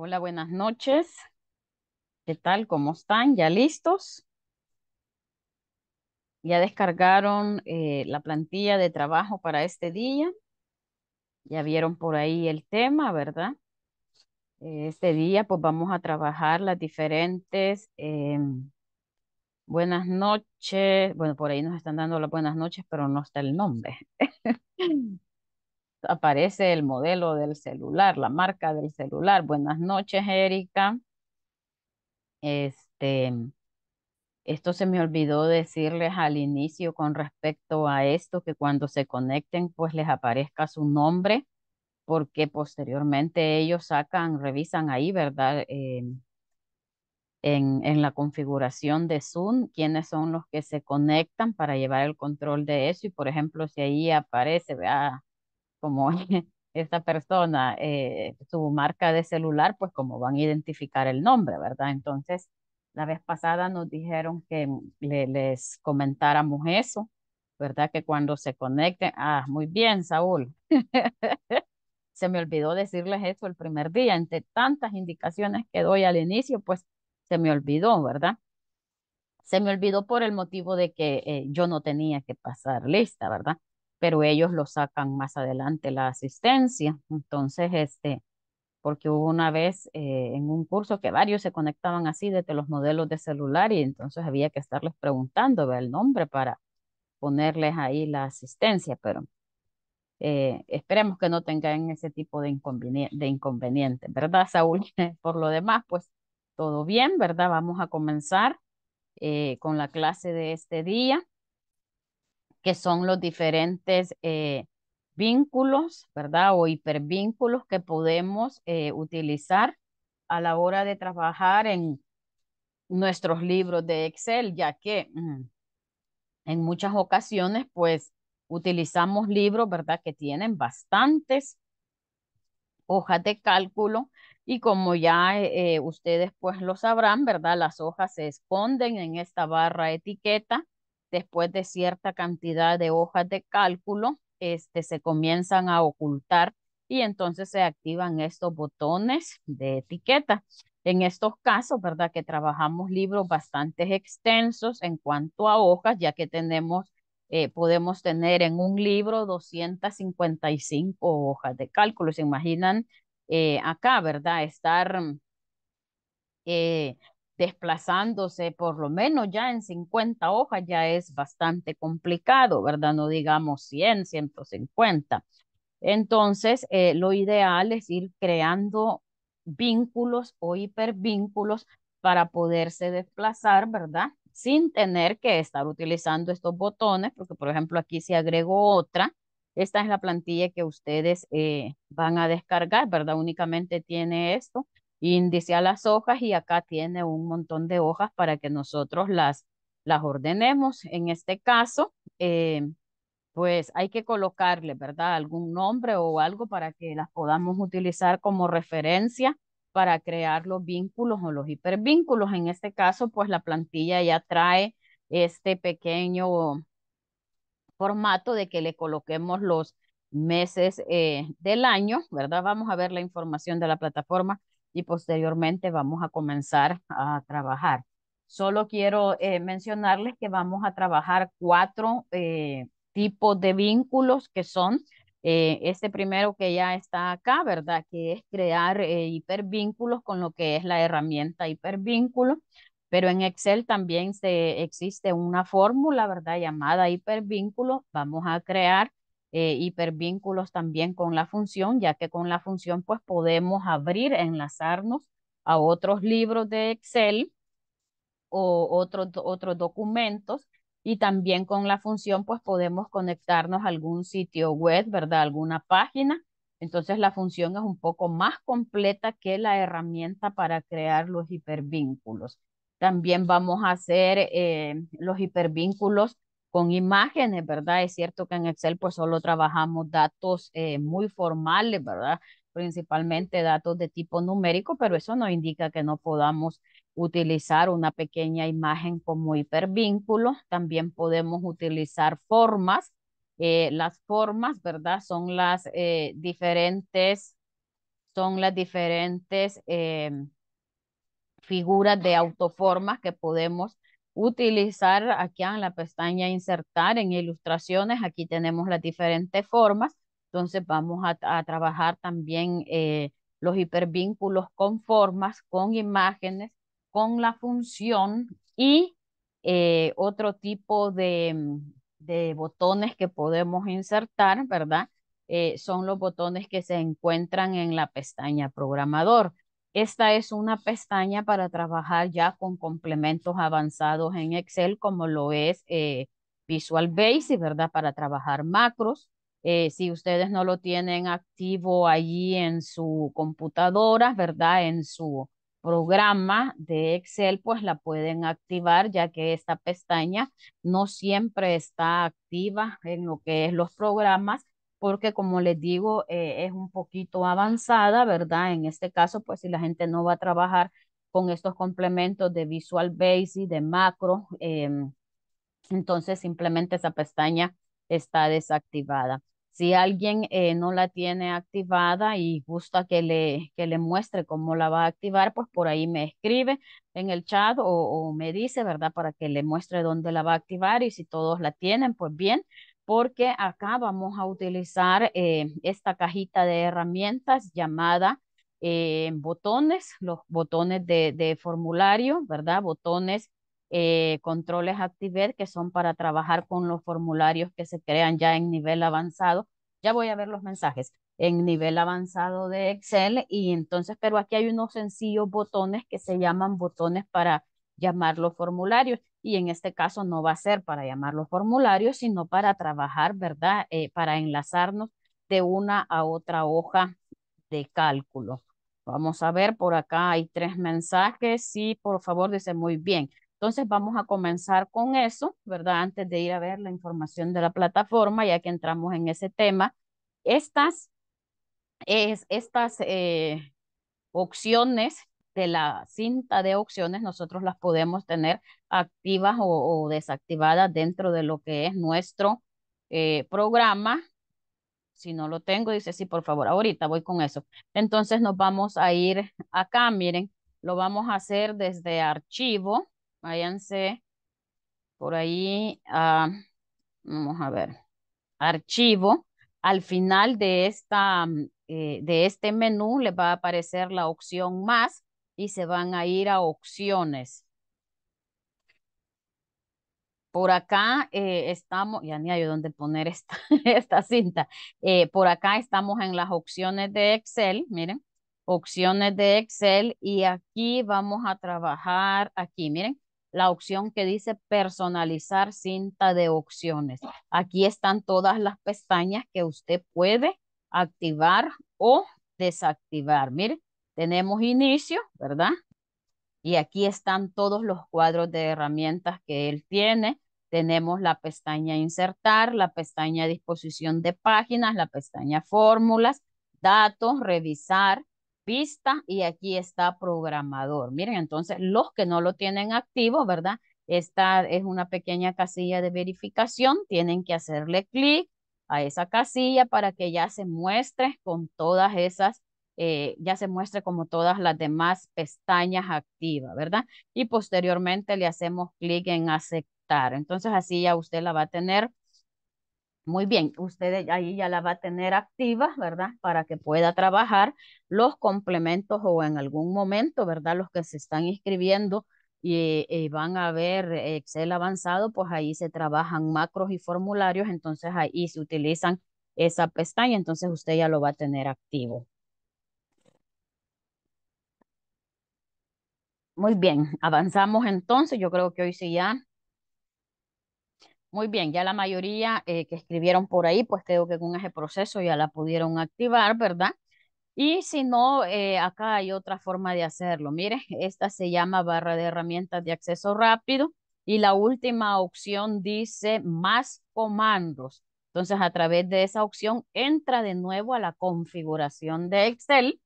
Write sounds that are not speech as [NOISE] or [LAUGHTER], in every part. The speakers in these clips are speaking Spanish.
Hola, buenas noches. ¿Qué tal? ¿Cómo están? ¿Ya listos? ¿Ya descargaron eh, la plantilla de trabajo para este día? Ya vieron por ahí el tema, ¿verdad? Eh, este día pues vamos a trabajar las diferentes... Em, buenas noches. Bueno, por ahí nos están dando las buenas noches, pero no está el nombre. [LAUGHS] aparece el modelo del celular, la marca del celular. Buenas noches, Erika. Este, esto se me olvidó decirles al inicio con respecto a esto, que cuando se conecten, pues les aparezca su nombre, porque posteriormente ellos sacan, revisan ahí, ¿verdad? Em, en, en, la configuración de Zoom, quiénes son los que se conectan para llevar el control de eso. Y por ejemplo, si ahí aparece, vea, como [LAUGHS] esta persona, eh, su marca de celular, pues como van a identificar el nombre, ¿verdad? Entonces, la vez pasada nos dijeron que les comentáramos eso, ¿verdad? Que cuando se conecten, ah, muy bien, Saúl. [LAUGHS] se me olvidó decirles eso el primer día, entre tantas indicaciones que doy al inicio, pues se me olvidó, ¿verdad? Se me olvidó por el motivo de que eh, yo no tenía que pasar lista, ¿verdad? pero ellos lo sacan más adelante la asistencia. Entonces, este, porque hubo una vez eh, en un curso que varios se conectaban así desde los modelos de celular y entonces había que estarles preguntando el nombre para ponerles ahí la asistencia, pero eh, esperemos que no tengan ese tipo de, inconveniente, de inconveniente, ¿verdad, Saúl? [LAUGHS] Por lo demás, pues todo bien, ¿verdad? Vamos a comenzar eh, con la clase de este día que son los diferentes eh, vínculos, ¿verdad? O hipervínculos que podemos eh, utilizar a la hora de trabajar en nuestros libros de Excel, ya que mm, en muchas ocasiones, pues, utilizamos libros, ¿verdad? Que tienen bastantes hojas de cálculo y como ya eh, ustedes pues lo sabrán, ¿verdad? Las hojas se esconden en esta barra etiqueta después de cierta cantidad de hojas de cálculo, este, se comienzan a ocultar y entonces se activan estos botones de etiqueta. En estos casos, ¿verdad? Que trabajamos libros bastante extensos en cuanto a hojas, ya que tenemos, eh, podemos tener en un libro 255 hojas de cálculo. ¿Se imaginan eh, acá, verdad? Estar eh, desplazándose por lo menos ya en 50 hojas ya es bastante complicado, ¿verdad? No digamos 100, 150. Entonces, eh, lo ideal es ir creando vínculos o hipervínculos para poderse desplazar, ¿verdad? Sin tener que estar utilizando estos botones, porque por ejemplo aquí se agregó otra. Esta es la plantilla que ustedes eh, van a descargar, ¿verdad? Únicamente tiene esto índice a las hojas y acá tiene un montón de hojas para que nosotros las, las ordenemos. En este caso, eh, pues hay que colocarle, ¿verdad? Algún nombre o algo para que las podamos utilizar como referencia para crear los vínculos o los hipervínculos. En este caso, pues la plantilla ya trae este pequeño formato de que le coloquemos los meses eh, del año, ¿verdad? Vamos a ver la información de la plataforma y posteriormente vamos a comenzar a trabajar. Solo quiero eh, mencionarles que vamos a trabajar cuatro eh, tipos de vínculos que son eh, este primero que ya está acá, ¿verdad? Que es crear hipervínculos con lo que es la herramienta hipervínculo. Pero en Excel también se, existe una fórmula, ¿verdad? Llamada hipervínculo. Vamos a crear eh, hipervínculos también con la función, ya que con la función pues podemos abrir, enlazarnos a otros libros de Excel o otros, otros documentos y también con la función pues podemos conectarnos a algún sitio web, ¿verdad? Alguna página. Entonces la función es un poco más completa que la herramienta para crear los hipervínculos. También vamos a hacer eh, los hipervínculos con imágenes, ¿verdad? Es cierto que en Excel pues solo trabajamos datos eh, muy formales, ¿verdad? Principalmente datos de tipo numérico, pero eso no indica que no podamos utilizar una pequeña imagen como hipervínculo. También podemos utilizar formas. Eh, las formas, ¿verdad? Son las eh, diferentes, son las diferentes em, figuras de autoformas que podemos utilizar aquí en la pestaña insertar en ilustraciones, aquí tenemos las diferentes formas, entonces vamos a, trabajar también eh, los hipervínculos con formas, con imágenes, con la función y eh, otro tipo mm, de, botones que podemos insertar, ¿verdad? Eh, son los botones que se encuentran en la pestaña programador. Esta es una pestaña para trabajar ya con complementos avanzados en Excel, como lo es eh, Visual Basic, ¿verdad? Para trabajar macros. Eh, si ustedes no lo tienen activo allí en su computadora, ¿verdad? En su programa de Excel, pues la pueden activar ya que esta pestaña no siempre está activa en lo que es los programas porque como les digo, eh, es un poquito avanzada, ¿verdad? En este caso, pues si la gente no va a trabajar con estos complementos de Visual Basic, de macro, em, entonces simplemente esa pestaña está desactivada. Si alguien eh, no la tiene activada y gusta que le, que le muestre cómo la va a activar, pues por ahí me escribe en el chat o, me dice, ¿verdad? Para que le muestre dónde la va a activar y si todos la tienen, pues bien, porque acá vamos a utilizar eh, esta cajita de herramientas llamada eh, botones, los botones de, formulario, ¿verdad? Botones, eh, controles Activate, que son para trabajar con los formularios que se crean ya en nivel avanzado. Ya voy a ver los mensajes en nivel avanzado de Excel y entonces, pero aquí hay unos sencillos botones que se llaman botones para llamar los formularios y en este caso no va a ser para llamar los formularios, sino para trabajar, ¿verdad? Eh, para enlazarnos de una a otra hoja de cálculo. Vamos a ver, por acá hay tres mensajes. Sí, por favor, dice muy bien. Entonces vamos a comenzar con eso, ¿verdad? Antes de ir a ver la información de la plataforma, ya que entramos en ese tema. Estas, es, estas eh, opciones de la cinta de opciones, nosotros las podemos tener activas o, desactivadas dentro de lo que es nuestro eh, programa. Si no lo tengo, dice, sí, por favor, ahorita voy con eso. Entonces nos vamos a ir acá, miren, lo vamos a hacer desde archivo. Váyanse por ahí vamos a ver, archivo. Al final de, esta, eh, de este menú les va a aparecer la opción más y se van a ir a opciones. Por acá eh, estamos, ya ni hay dónde poner esta, [LAUGHS] esta cinta. Eh, por acá estamos en las opciones de Excel, miren, opciones de Excel y aquí vamos a trabajar, aquí miren, la opción que dice personalizar cinta de opciones. Aquí están todas las pestañas que usted puede activar o desactivar. Miren, tenemos inicio, ¿verdad? Y aquí están todos los cuadros de herramientas que él tiene. Tenemos la pestaña insertar, la pestaña disposición de páginas, la pestaña fórmulas, datos, revisar, pista y aquí está programador. Miren, entonces los que no lo tienen activo, ¿verdad? Esta es una pequeña casilla de verificación. Tienen que hacerle clic a esa casilla para que ya se muestre con todas esas eh, ya se muestre como todas las demás pestañas activas, ¿verdad? Y posteriormente le hacemos clic en aceptar. Entonces así ya usted la va a tener. Muy bien, usted ahí ya la va a tener activa, ¿verdad? Para que pueda trabajar los complementos o en algún momento, ¿verdad? Los que se están inscribiendo y, van a ver Excel avanzado, pues ahí se trabajan macros y formularios, entonces ahí se utilizan esa pestaña, entonces usted ya lo va a tener activo. Muy bien, avanzamos entonces. Yo creo que hoy sí ya. Muy bien, ya la mayoría eh, que escribieron por ahí, pues creo que con ese proceso ya la pudieron activar, ¿verdad? Y si no, eh, acá hay otra forma de hacerlo. Mire, esta se llama barra de herramientas de acceso rápido y la última opción dice más comandos. Entonces, a través de esa opción, entra de nuevo a la configuración de Excel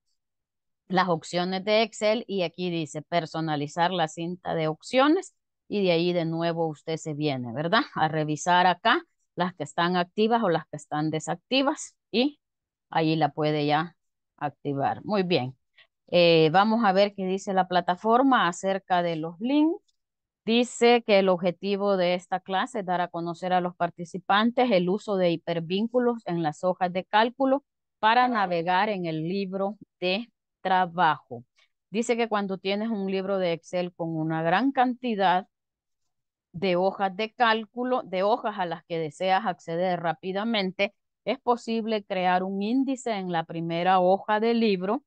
las opciones de Excel y aquí dice personalizar la cinta de opciones y de ahí de nuevo usted se viene, ¿verdad? A revisar acá las que están activas o las que están desactivas y ahí la puede ya activar. Muy bien. Eh, vamos a ver qué dice la plataforma acerca de los links. Dice que el objetivo de esta clase es dar a conocer a los participantes el uso de hipervínculos en las hojas de cálculo para navegar en el libro de trabajo. Dice que cuando tienes un libro de Excel con una gran cantidad de hojas de cálculo, de hojas a las que deseas acceder rápidamente, es posible crear un índice en la primera hoja del libro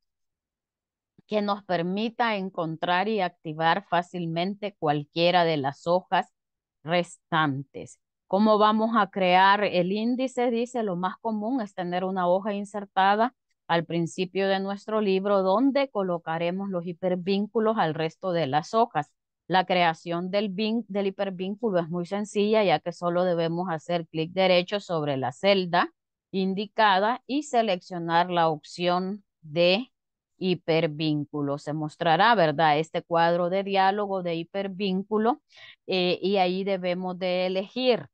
que nos permita encontrar y activar fácilmente cualquiera de las hojas restantes. ¿Cómo vamos a crear el índice? Dice, lo más común es tener una hoja insertada al principio de nuestro libro donde colocaremos los hipervínculos al resto de las hojas. La creación del, del hipervínculo es muy sencilla ya que solo debemos hacer clic derecho sobre la celda indicada y seleccionar la opción de hipervínculo. Se mostrará, ¿verdad? Este cuadro de diálogo de hipervínculo eh, y ahí debemos de elegir,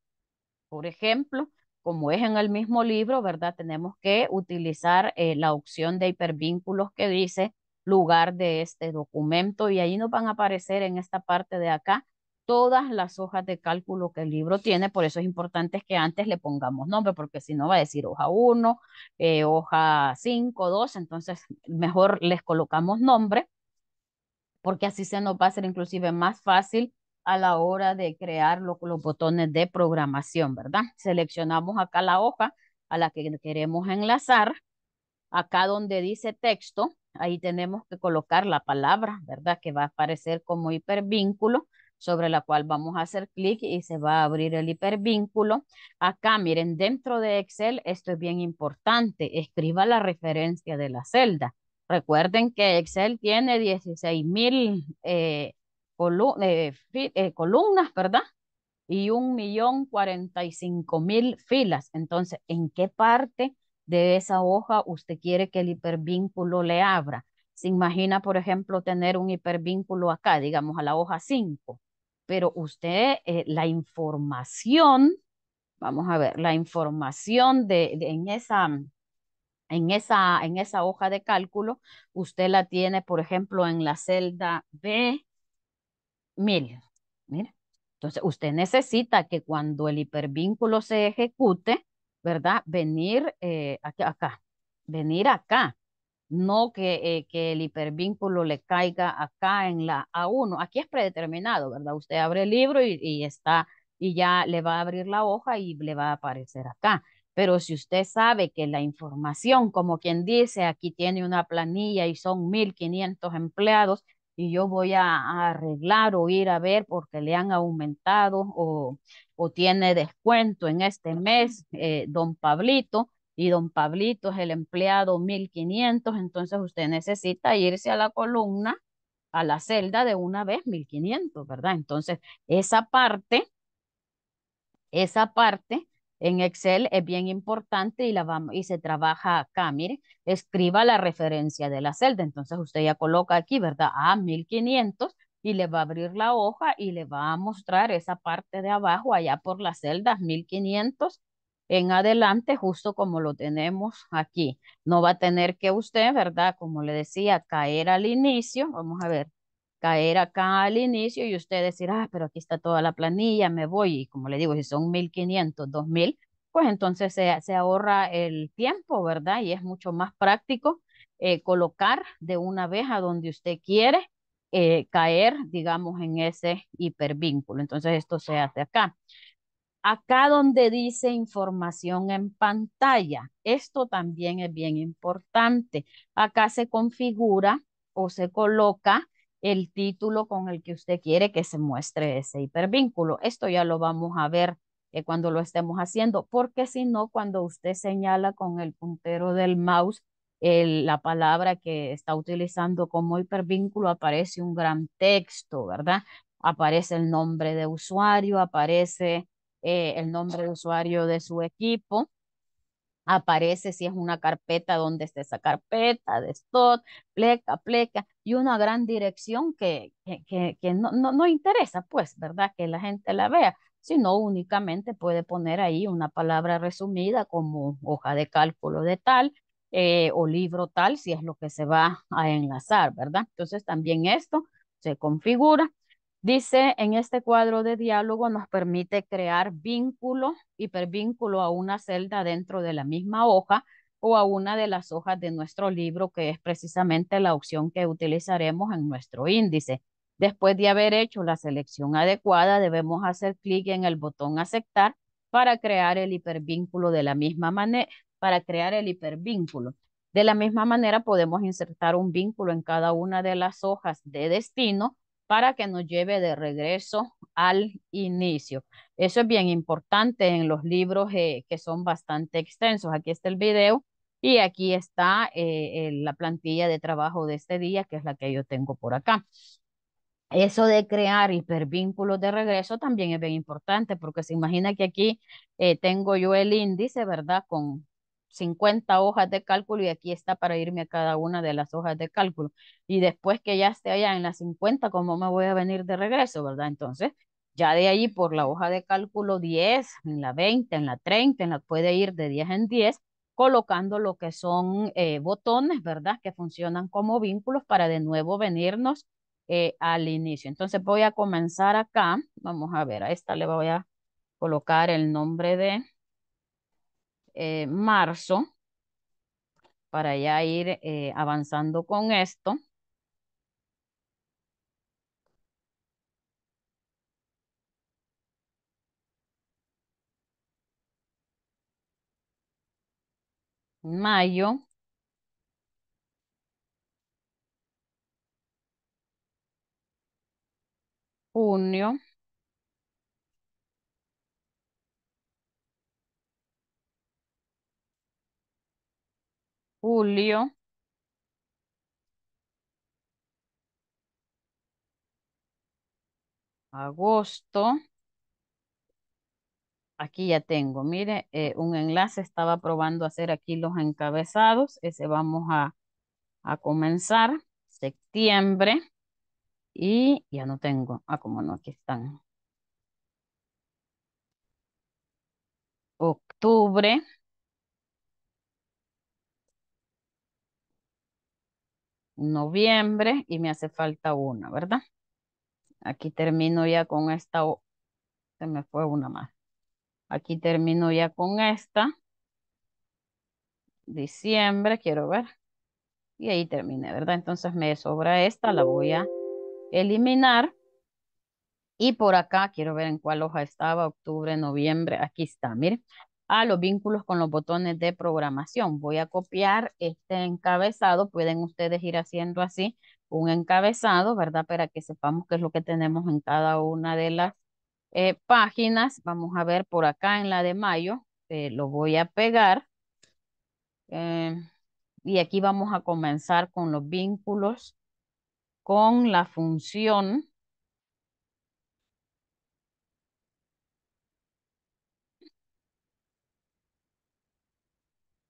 por ejemplo, como es en el mismo libro, ¿verdad? Tenemos que utilizar eh, la opción de hipervínculos que dice lugar de este documento y ahí nos van a aparecer en esta parte de acá todas las hojas de cálculo que el libro tiene, por eso es importante que antes le pongamos nombre, porque si no va a decir hoja 1, eh, hoja 5, 2, entonces mejor les colocamos nombre, porque así se nos va a hacer inclusive más fácil a la hora de crear los botones de programación, ¿verdad? Seleccionamos acá la hoja a la que queremos enlazar. Acá donde dice texto, ahí tenemos que colocar la palabra, ¿verdad? Que va a aparecer como hipervínculo sobre la cual vamos a hacer clic y se va a abrir el hipervínculo. Acá, miren, dentro de Excel, esto es bien importante, escriba la referencia de la celda. Recuerden que Excel tiene 16,000 mil eh, eh, eh, columnas, ¿verdad? Y un millón cuarenta y cinco mil filas. Entonces, ¿en qué parte de esa hoja usted quiere que el hipervínculo le abra? Se imagina, por ejemplo, tener un hipervínculo acá, digamos, a la hoja 5, pero usted, eh, la información, vamos a ver, la información de, en, esa, en, esa, en esa hoja de cálculo, usted la tiene, por ejemplo, en la celda B, Mire, Entonces, usted necesita que cuando el hipervínculo se ejecute, ¿verdad? Venir eh, aquí, acá, venir acá. No que, eh, que el hipervínculo le caiga acá en la A1. Aquí es predeterminado, ¿verdad? Usted abre el libro y, está, y ya le va a abrir la hoja y le va a aparecer acá. Pero si usted sabe que la información, como quien dice, aquí tiene una planilla y son 1.500 empleados, y yo voy a, arreglar o ir a ver porque le han aumentado o, o tiene descuento en este mes, eh, don Pablito, y don Pablito es el empleado 1500, entonces usted necesita irse a la columna, a la celda de una vez 1500, ¿verdad? Entonces, esa parte, esa parte en Excel es bien importante y, se trabaja acá. Mire, escriba la referencia de la celda. Entonces usted ya coloca aquí, ¿verdad? A 1500 y le va a abrir la hoja y le va a mostrar esa parte de abajo allá por la celda, 1500 en adelante, justo como lo tenemos aquí. No va a tener que usted, ¿verdad? Como le decía, caer al inicio. Vamos a ver caer acá al inicio y usted decir, ah, pero aquí está toda la planilla, me voy. Y como le digo, si son 1.500, 2.000, pues entonces se, ahorra el tiempo, ¿verdad? Y es mucho más práctico eh, colocar de una vez a donde usted quiere eh, caer, digamos, en ese hipervínculo. Entonces esto se hace acá. Acá donde dice información en pantalla, esto también es bien importante. Acá se configura o se coloca el título con el que usted quiere que se muestre ese hipervínculo. Esto ya lo vamos a ver eh, cuando lo estemos haciendo, porque si no, cuando usted señala con el puntero del mouse la palabra que está utilizando como hipervínculo, aparece un gran texto, ¿verdad? Aparece el nombre de usuario, aparece eh, el nombre de usuario de su equipo, aparece si es una carpeta, donde está esa carpeta, de stock, pleca, pleca, y una gran dirección que, que, no, no, no, interesa, pues, ¿verdad? Que la gente la vea, sino únicamente puede poner ahí una palabra resumida como hoja de cálculo de tal eh, o libro tal, si es lo que se va a enlazar, ¿verdad? Entonces también esto se configura Dice, en este cuadro de diálogo nos permite crear vínculo, hipervínculo a una celda dentro de la misma hoja o a una de las hojas de nuestro libro, que es precisamente la opción que utilizaremos en nuestro índice. Después de haber hecho la selección adecuada, debemos hacer clic en el botón aceptar para crear el hipervínculo de la misma manera, para crear el hipervínculo. De la misma manera podemos insertar un vínculo en cada una de las hojas de destino para que nos lleve de regreso al inicio. Eso es bien importante en los libros eh, que son bastante extensos. Aquí está el video y aquí está eh, la plantilla de trabajo de este día, que es la que yo tengo por acá. Eso de crear hipervínculos de regreso también es bien importante porque se imagina que aquí eh, tengo yo el índice, ¿verdad? Con, 50 hojas de cálculo y aquí está para irme a cada una de las hojas de cálculo. Y después que ya esté allá en las 50, ¿cómo me voy a venir de regreso, verdad? Entonces, ya de ahí por la hoja de cálculo 10, en la 20, en la 30, en la puede ir de 10 en 10, colocando lo que son eh, botones, ¿verdad? Que funcionan como vínculos para de nuevo venirnos eh, al inicio. Entonces voy a comenzar acá, vamos a ver, a esta le voy a colocar el nombre de eh, marzo, para ya ir eh, avanzando con esto. Mayo. Junio. Julio. Agosto. Aquí ya tengo, mire, eh, un enlace, estaba probando hacer aquí los encabezados, ese vamos a, a comenzar, septiembre, y ya no tengo, ah, como no, aquí están. Octubre. noviembre y me hace falta una, ¿verdad? Aquí termino ya con esta, se me fue una más. Aquí termino ya con esta. Diciembre, quiero ver. Y ahí terminé, ¿verdad? Entonces me sobra esta, la voy a eliminar. Y por acá, quiero ver en cuál hoja estaba, octubre, noviembre, aquí está, miren a los vínculos con los botones de programación. Voy a copiar este encabezado. Pueden ustedes ir haciendo así un encabezado, ¿verdad? Para que sepamos qué es lo que tenemos en cada una de las eh, páginas. Vamos a ver por acá en la de mayo. Eh, lo voy a pegar. Eh, y aquí vamos a comenzar con los vínculos con la función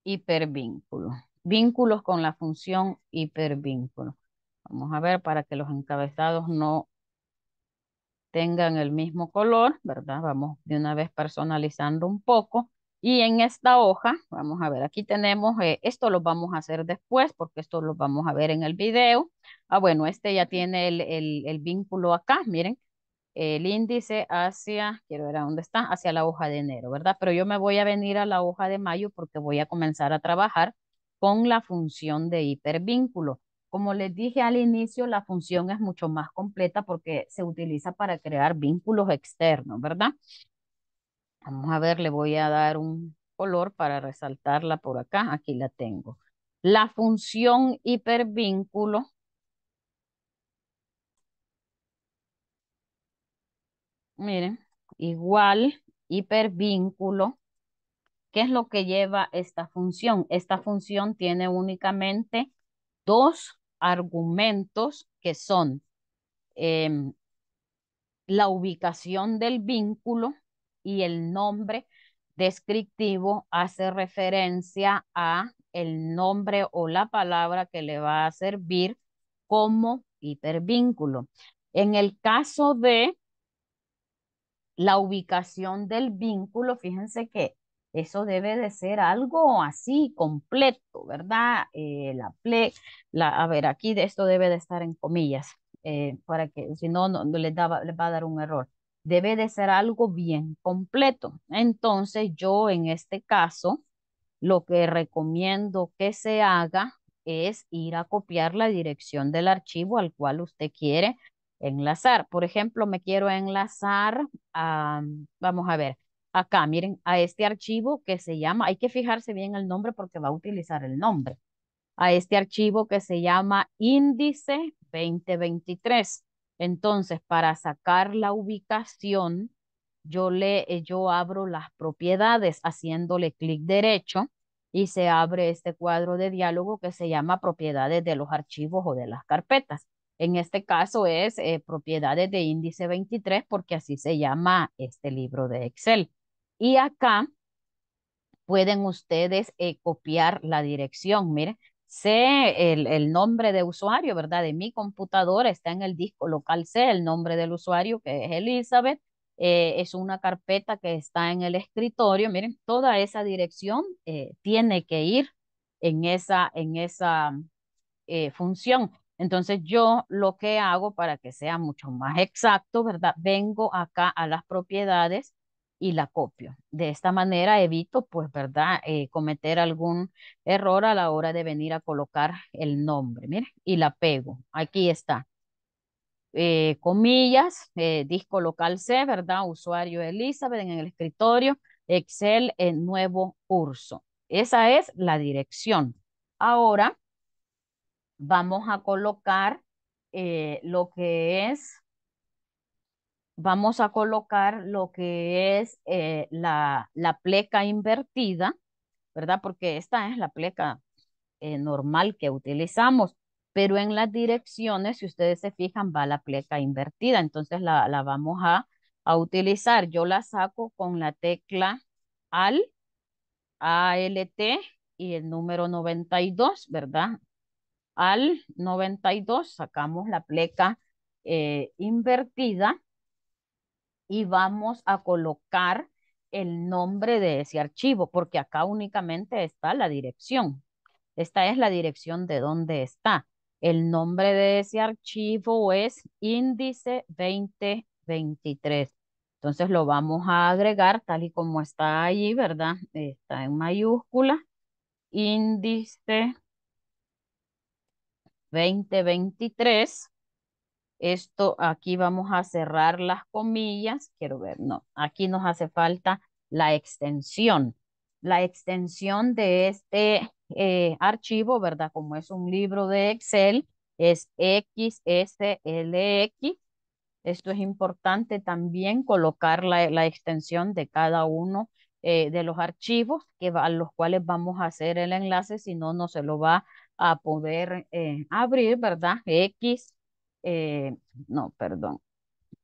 hipervínculo. Vínculos con la función hipervínculo. Vamos a ver para que los encabezados no tengan el mismo color, ¿verdad? Vamos de una vez personalizando un poco. Y en esta hoja, vamos a ver, aquí tenemos, eh, esto lo vamos a hacer después porque esto lo vamos a ver en el video. Ah, bueno, este ya tiene el, el, el vínculo acá, miren, el índice hacia, quiero ver a dónde está, hacia la hoja de enero, ¿verdad? Pero yo me voy a venir a la hoja de mayo porque voy a comenzar a trabajar con la función de hipervínculo. Como les dije al inicio, la función es mucho más completa porque se utiliza para crear vínculos externos, ¿verdad? Vamos a ver, le voy a dar un color para resaltarla por acá. Aquí la tengo. La función hipervínculo miren, igual hipervínculo. ¿Qué es lo que lleva esta función? Esta función tiene únicamente dos argumentos que son em, la ubicación del vínculo y el nombre descriptivo hace referencia a el nombre o la palabra que le va a servir como hipervínculo. En el caso de la ubicación del vínculo, fíjense que eso debe de ser algo así, completo, ¿verdad? Eh, la, la a ver, aquí de esto debe de estar en comillas, eh, para que si no, no, les va a dar un error. Debe de ser algo bien completo. Entonces, yo en este caso, lo que recomiendo que se haga es ir a copiar la dirección del archivo al cual usted quiere enlazar. Por ejemplo, me quiero enlazar a, vamos a ver, acá, miren, a este archivo que se llama, hay que fijarse bien el nombre porque va a utilizar el nombre, a este archivo que se llama índice 2023. Entonces, para sacar la ubicación, yo, le, eh, yo abro las propiedades haciéndole clic derecho y se abre este cuadro de diálogo que se llama propiedades de los archivos o de las carpetas. En este caso es eh, propiedades de índice 23 porque así se llama este libro de Excel. Y acá pueden ustedes eh, copiar la dirección. Miren, sé el, nombre de usuario, ¿verdad? De mi computadora está en el disco local C, el nombre del usuario que es Elizabeth. Eh, es una carpeta que está en el escritorio. Miren, toda esa dirección tiene que ir en esa, en esa función. Entonces yo lo que hago para que sea mucho más exacto, ¿verdad? Vengo acá a las propiedades y la copio. De esta manera evito, pues, ¿verdad? Eh, cometer algún error a la hora de venir a colocar el nombre, Mire y la pego. Aquí está. Eh, comillas, eh, disco local C, ¿verdad? Usuario Elizabeth en el escritorio, Excel en nuevo curso. Esa es la dirección. Ahora vamos a colocar eh, lo que es, vamos a colocar lo que es eh, la, pleca invertida, ¿verdad? Porque esta es la pleca eh, normal que utilizamos, pero en las direcciones, si ustedes se fijan, va la pleca invertida, entonces la, vamos a, a utilizar. Yo la saco con la tecla ALT y el número 92, ¿verdad? al 92, sacamos la pleca eh, invertida y vamos a colocar el nombre de ese archivo, porque acá únicamente está la dirección. Esta es la dirección de donde está. El nombre de ese archivo es índice 2023. Entonces lo vamos a agregar tal y como está allí, ¿verdad? Está en mayúscula. Índice 2023. Esto aquí vamos a cerrar las comillas. Quiero ver, no, aquí nos hace falta la extensión. La extensión de este eh, archivo, ¿verdad? Como es un libro de Excel, es XSLX. Esto es importante también colocar la, extensión de cada uno eh, de los archivos que a los cuales vamos a hacer el enlace, si no, no se lo va a a poder eh, abrir, ¿verdad? X, eh, no, perdón,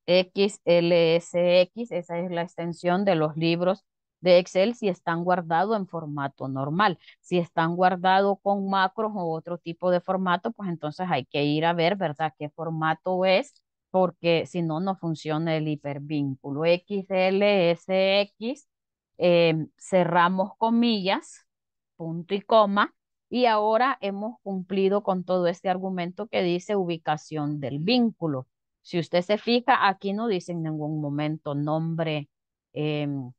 XLSX, esa es la extensión de los libros de Excel si están guardados en formato normal. Si están guardados con macros o otro tipo de formato, pues entonces hay que ir a ver, ¿verdad? ¿Qué formato es? Porque si no, no funciona el hipervínculo. XLSX, em, cerramos comillas, punto y coma, y ahora hemos cumplido con todo este argumento que dice ubicación del vínculo. Si usted se fija, aquí no dice en ningún momento nombre em,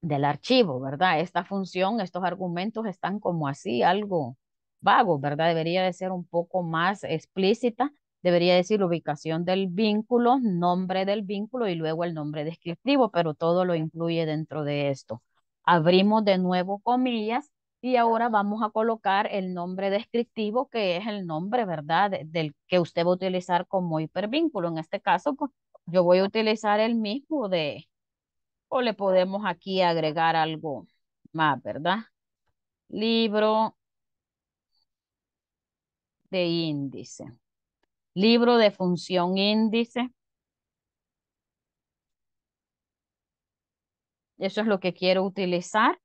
del archivo, ¿verdad? Esta función, estos argumentos están como así, algo vago, ¿verdad? Debería de ser un poco más explícita. Debería decir ubicación del vínculo, nombre del vínculo y luego el nombre descriptivo, pero todo lo incluye dentro de esto. Abrimos de nuevo comillas y ahora vamos a colocar el nombre descriptivo, que es el nombre, ¿verdad?, del que usted va a utilizar como hipervínculo. En este caso, pues, yo voy a utilizar el mismo de, o le podemos aquí agregar algo más, ¿verdad? Libro de índice. Libro de función índice. Eso es lo que quiero utilizar.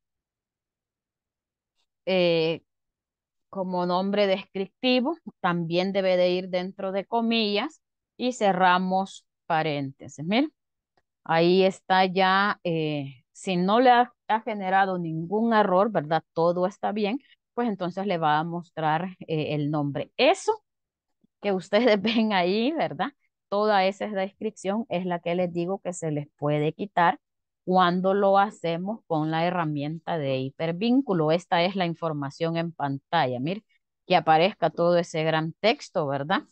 Eh, como nombre descriptivo, también debe de ir dentro de comillas y cerramos paréntesis. Miren, ahí está ya, eh, si no le ha, generado ningún error, ¿verdad? Todo está bien, pues entonces le va a mostrar eh, el nombre. Eso que ustedes [LAUGHS] ven ahí, ¿verdad? Toda esa descripción es la que les digo que se les puede quitar cuando lo hacemos con la herramienta de hipervínculo. Esta es la información en pantalla. mir, que aparezca todo ese gran texto, ¿verdad?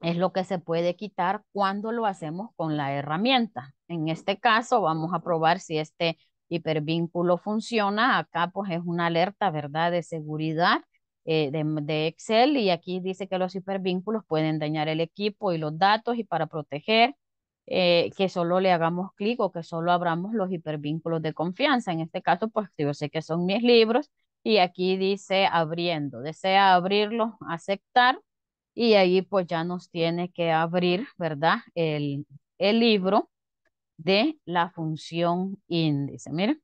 Es lo que se puede quitar cuando lo hacemos con la herramienta. En este caso, vamos a probar si este hipervínculo funciona. Acá, pues, es una alerta, ¿verdad?, de seguridad eh, de Excel. Y aquí dice que los hipervínculos pueden dañar el equipo y los datos y para proteger eh, que solo le hagamos clic o que solo abramos los hipervínculos de confianza. En este caso, pues yo sé que son mis libros y aquí dice abriendo. Desea abrirlo, aceptar y ahí pues ya nos tiene que abrir, ¿verdad? El, el libro de la función índice. Miren.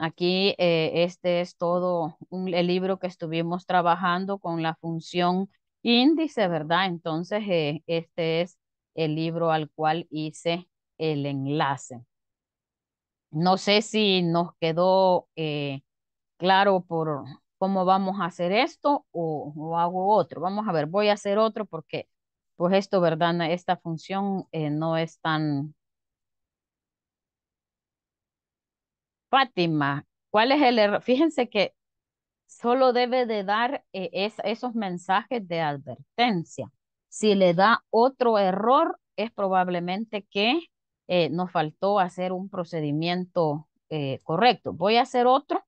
Aquí eh, este es todo un, el libro que estuvimos trabajando con la función índice, ¿verdad? Entonces, eh, este es el libro al cual hice el enlace. No sé si nos quedó eh, claro por cómo vamos a hacer esto o, hago otro. Vamos a ver, voy a hacer otro porque pues esto, ¿verdad? Esta función eh, no es tan... Fátima, ¿cuál es el error? Fíjense que solo debe de dar eh, esos mensajes de advertencia. Si le da otro error, es probablemente que eh, nos faltó hacer un procedimiento eh, correcto. Voy a hacer otro.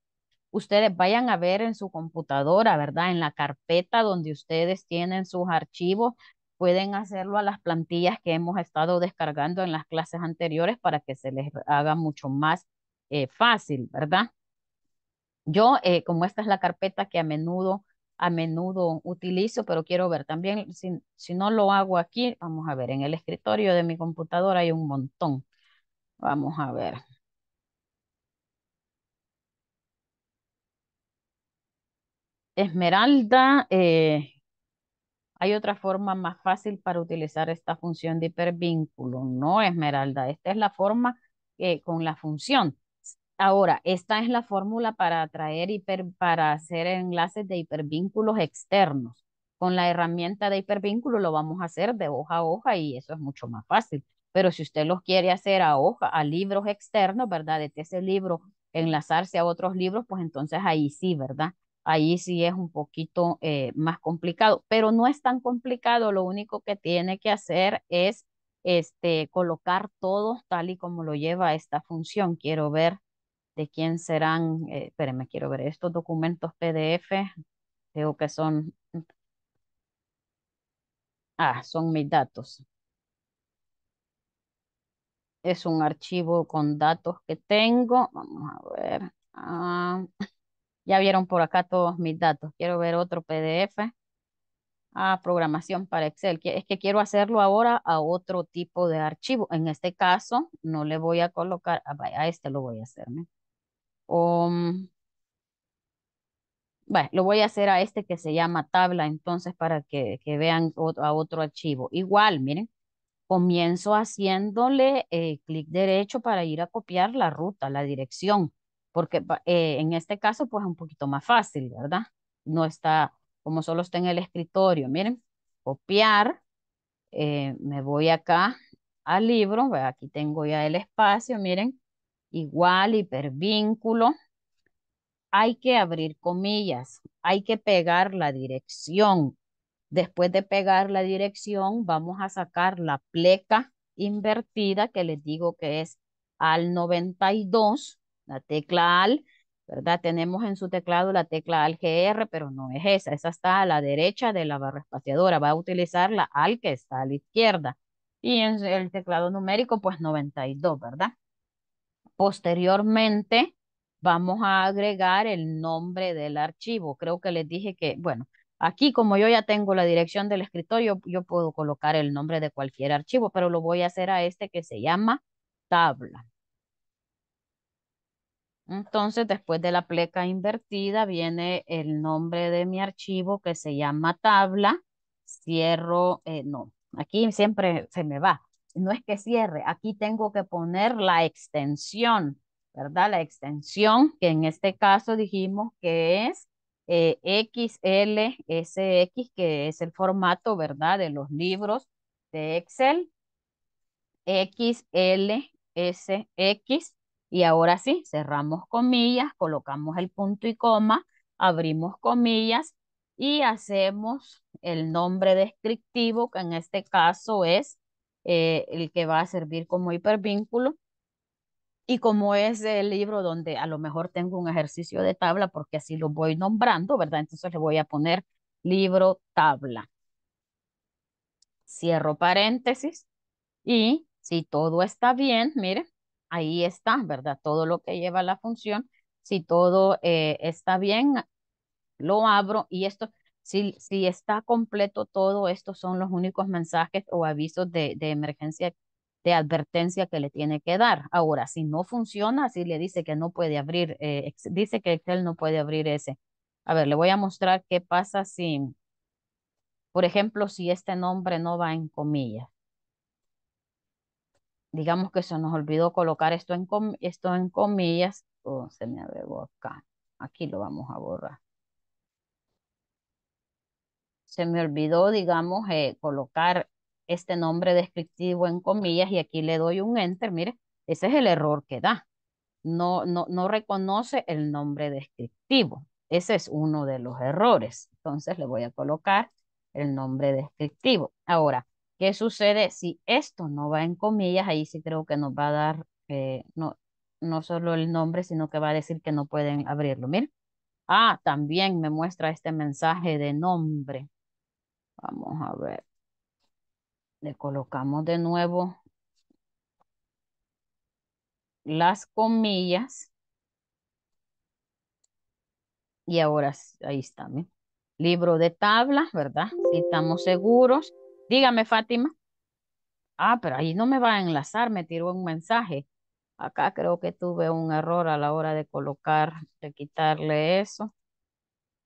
Ustedes vayan a ver en su computadora, ¿verdad? En la carpeta donde ustedes tienen sus archivos, pueden hacerlo a las plantillas que hemos estado descargando en las clases anteriores para que se les haga mucho más eh, fácil, ¿verdad? Yo, como esta es la carpeta que a menudo a menudo utilizo, pero quiero ver también, si, no lo hago aquí, vamos a ver, en el escritorio de mi computadora hay un montón. Vamos a ver. Esmeralda, eh, hay otra forma más fácil para utilizar esta función de hipervínculo. No, Esmeralda, esta es la forma que eh, con la función. Ahora, esta es la fórmula para traer hiper, para hacer enlaces de hipervínculos externos. Con la herramienta de hipervínculo lo vamos a hacer de hoja a hoja y eso es mucho más fácil. Pero si usted los quiere hacer a hoja, a libros externos, ¿verdad? De ese libro enlazarse a otros libros, pues entonces ahí sí, ¿verdad? Ahí sí es un poquito eh, más complicado, pero no es tan complicado, lo único que tiene que hacer es este, colocar todos tal y como lo lleva esta función. Quiero ver de quién serán, eh, espérenme, quiero ver estos documentos PDF, veo que son, ah, son mis datos. Es un archivo con datos que tengo, vamos a ver, ah, ya vieron por acá todos mis datos, quiero ver otro PDF. Ah, programación para Excel. Es que quiero hacerlo ahora a otro tipo de archivo. En este caso, no le voy a colocar, ah, a este lo voy a hacer. Mm, lo voy a hacer a este que se llama tabla, entonces, para que, vean a otro archivo. Igual, miren, comienzo haciéndole eh, clic derecho para ir a copiar la ruta, la dirección, porque eh, en este caso, pues, es un poquito más fácil, ¿verdad? No está, como solo está en el escritorio, miren, copiar, eh, me voy acá al libro, aquí tengo ya el espacio, miren, igual, hipervínculo. Hay que abrir comillas, hay que pegar la dirección. Después de pegar la dirección, vamos a sacar la pleca invertida que les digo que es al 92, la tecla al, ¿verdad? Tenemos en su teclado la tecla al GR, pero no es esa, esa está a la derecha de la barra espaciadora, va a utilizar la al que está a la izquierda. Y en el teclado numérico, pues 92, ¿verdad? Posteriormente, vamos a agregar el nombre del archivo. Creo que les dije que, bueno, aquí como yo ya tengo la dirección del escritorio, yo puedo colocar el nombre de cualquier archivo, pero lo voy a hacer a este que se llama tabla. Entonces, después de la pleca invertida, viene el nombre de mi archivo que se llama tabla. Cierro, eh, no, aquí siempre se me va no es que cierre, aquí tengo que poner la extensión, ¿verdad? La extensión que en este caso dijimos que es XLSX, eh, que es el formato, ¿verdad? De los libros de Excel. XLSX. Y ahora sí, cerramos comillas, colocamos el punto y coma, abrimos comillas y hacemos el nombre descriptivo, que en este caso es eh, el que va a servir como hipervínculo. Y como es el libro donde a lo mejor tengo un ejercicio de tabla, porque así lo voy nombrando, ¿verdad? Entonces le voy a poner libro tabla. Cierro paréntesis y si todo está bien, mire, ahí está, ¿verdad? Todo lo que lleva la función, si todo eh, está bien, lo abro y esto, si, está completo todo, estos son los únicos mensajes o avisos de, de emergencia, de advertencia que le tiene que dar. Ahora, si no funciona, si le dice que no puede abrir, eh, dice que Excel no puede abrir ese. A ver, le voy a mostrar qué pasa si, por ejemplo, si este nombre no va en comillas digamos que se nos olvidó colocar esto en, esto en comillas, oh, se me agregó acá, aquí lo vamos a borrar se me olvidó, digamos, eh, colocar este nombre descriptivo en comillas y aquí le doy un enter, mire, ese es el error que da. No, no, no reconoce el nombre descriptivo. Ese es uno de los errores. Entonces le voy a colocar el nombre descriptivo. Ahora, ¿qué sucede si esto no va en comillas? Ahí sí creo que nos va a dar, eh, no, no solo el nombre, sino que va a decir que no pueden abrirlo. Mire, Ah, también me muestra este mensaje de nombre. Vamos a ver. Le colocamos de nuevo las comillas. Y ahora ahí está. mi Libro de tablas, ¿verdad? Si estamos seguros. Dígame, Fátima. Ah, pero ahí no me va a enlazar, me tiró un mensaje. Acá creo que tuve un error a la hora de colocar, de quitarle eso.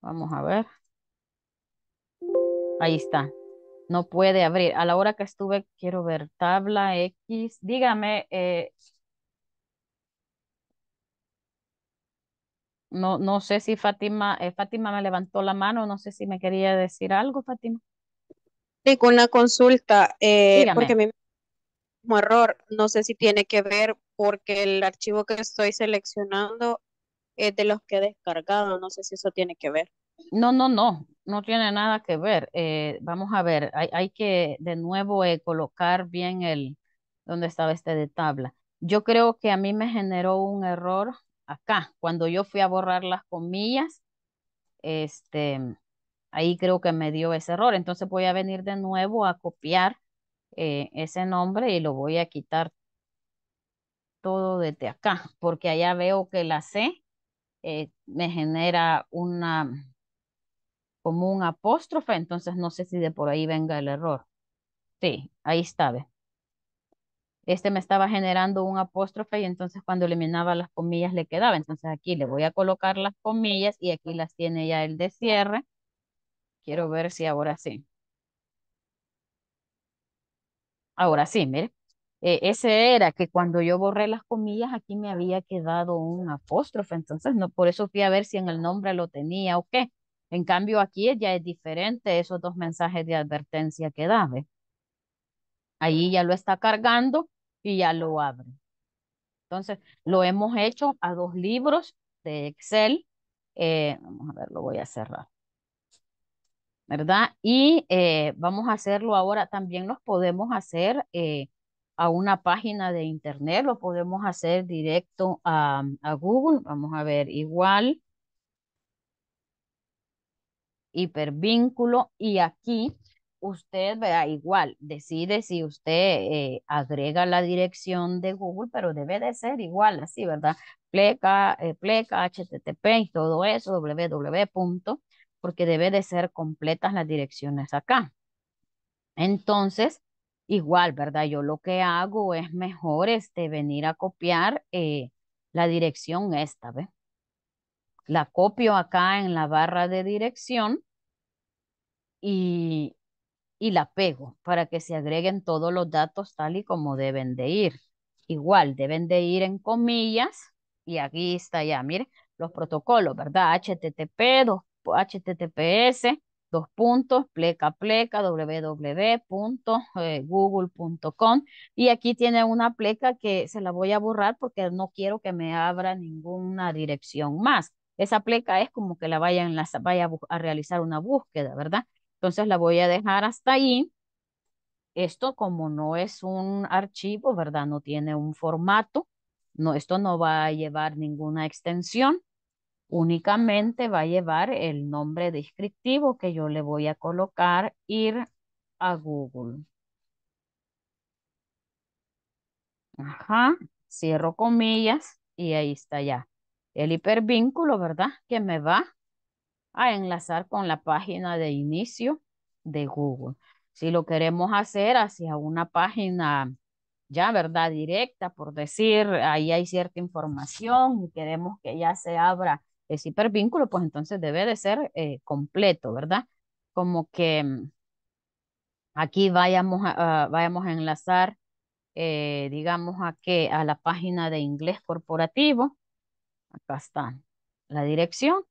Vamos a ver. Ahí está. No puede abrir. A la hora que estuve, quiero ver tabla X. Dígame. Eh, no, no sé si Fátima, eh, Fátima me levantó la mano. No sé si me quería decir algo, Fátima. Sí, con una consulta. Eh, porque me como error. No sé si tiene que ver porque el archivo que estoy seleccionando es de los que he descargado. No sé si eso tiene que ver. No, no, no no tiene nada que ver. Eh, vamos a ver, hay, que de nuevo eh, colocar bien el donde estaba este de tabla. Yo creo que a mí me generó un error acá. Cuando yo fui a borrar las comillas, este, ahí creo que me dio ese error. Entonces voy a venir de nuevo a copiar eh, ese nombre y lo voy a quitar todo desde acá, porque allá veo que la C me genera una, como un apóstrofe, entonces no sé si de por ahí venga el error. Sí, ahí está, Este me estaba generando un apóstrofe y entonces cuando eliminaba las comillas le quedaba. Entonces aquí le voy a colocar las comillas y aquí las tiene ya el de cierre. Quiero ver si ahora sí. Ahora sí, mire. E, ese era que cuando yo borré las comillas aquí me había quedado un apóstrofe. Entonces no, por eso fui a ver si en el nombre lo tenía o qué. En cambio, aquí ya es diferente esos dos mensajes de advertencia que da. Ahí ya lo está cargando y ya lo abre. Entonces, lo hemos hecho a dos libros de Excel. Eh, vamos a ver, lo voy a cerrar. ¿Verdad? Y eh, vamos a hacerlo ahora. También los podemos hacer eh, a una página de internet. Lo podemos hacer directo a, a Google. Vamos a ver, igual hipervínculo y aquí usted vea igual, decide si usted eh, agrega la dirección de Google, pero debe de ser igual, así, ¿verdad? Pleca, eh, pleca, http y todo eso, www. porque debe de ser completas las direcciones acá. Entonces, igual, ¿verdad? Yo lo que hago es mejor este, venir a copiar eh, la dirección esta, ¿ves? la copio acá en la barra de dirección y, y la pego para que se agreguen todos los datos tal y como deben de ir. Igual, deben de ir en comillas y aquí está ya, miren, los protocolos, ¿verdad? HTTP, HTTPS, dos puntos, pleca, pleca, www.google.com eh, y aquí tiene una pleca que se la voy a borrar porque no quiero que me abra ninguna dirección más esa pleca es como que la vayan la vaya a, realizar una búsqueda, ¿verdad? Entonces la voy a dejar hasta ahí. Esto como no es un archivo, ¿verdad? No tiene un formato. No, esto no va a llevar ninguna extensión. Únicamente va a llevar el nombre descriptivo que yo le voy a colocar ir a Google. Ajá, cierro comillas y ahí está ya el hipervínculo, ¿verdad? Que me va a enlazar con la página de inicio de Google. Si lo queremos hacer hacia una página ya, ¿verdad? Directa, por decir, ahí hay cierta información y queremos que ya se abra ese hipervínculo, pues entonces debe de ser eh, completo, ¿verdad? Como que mm, aquí vayamos a, vayamos a enlazar, eh, digamos, a, que, a la página de inglés corporativo, acá está la dirección,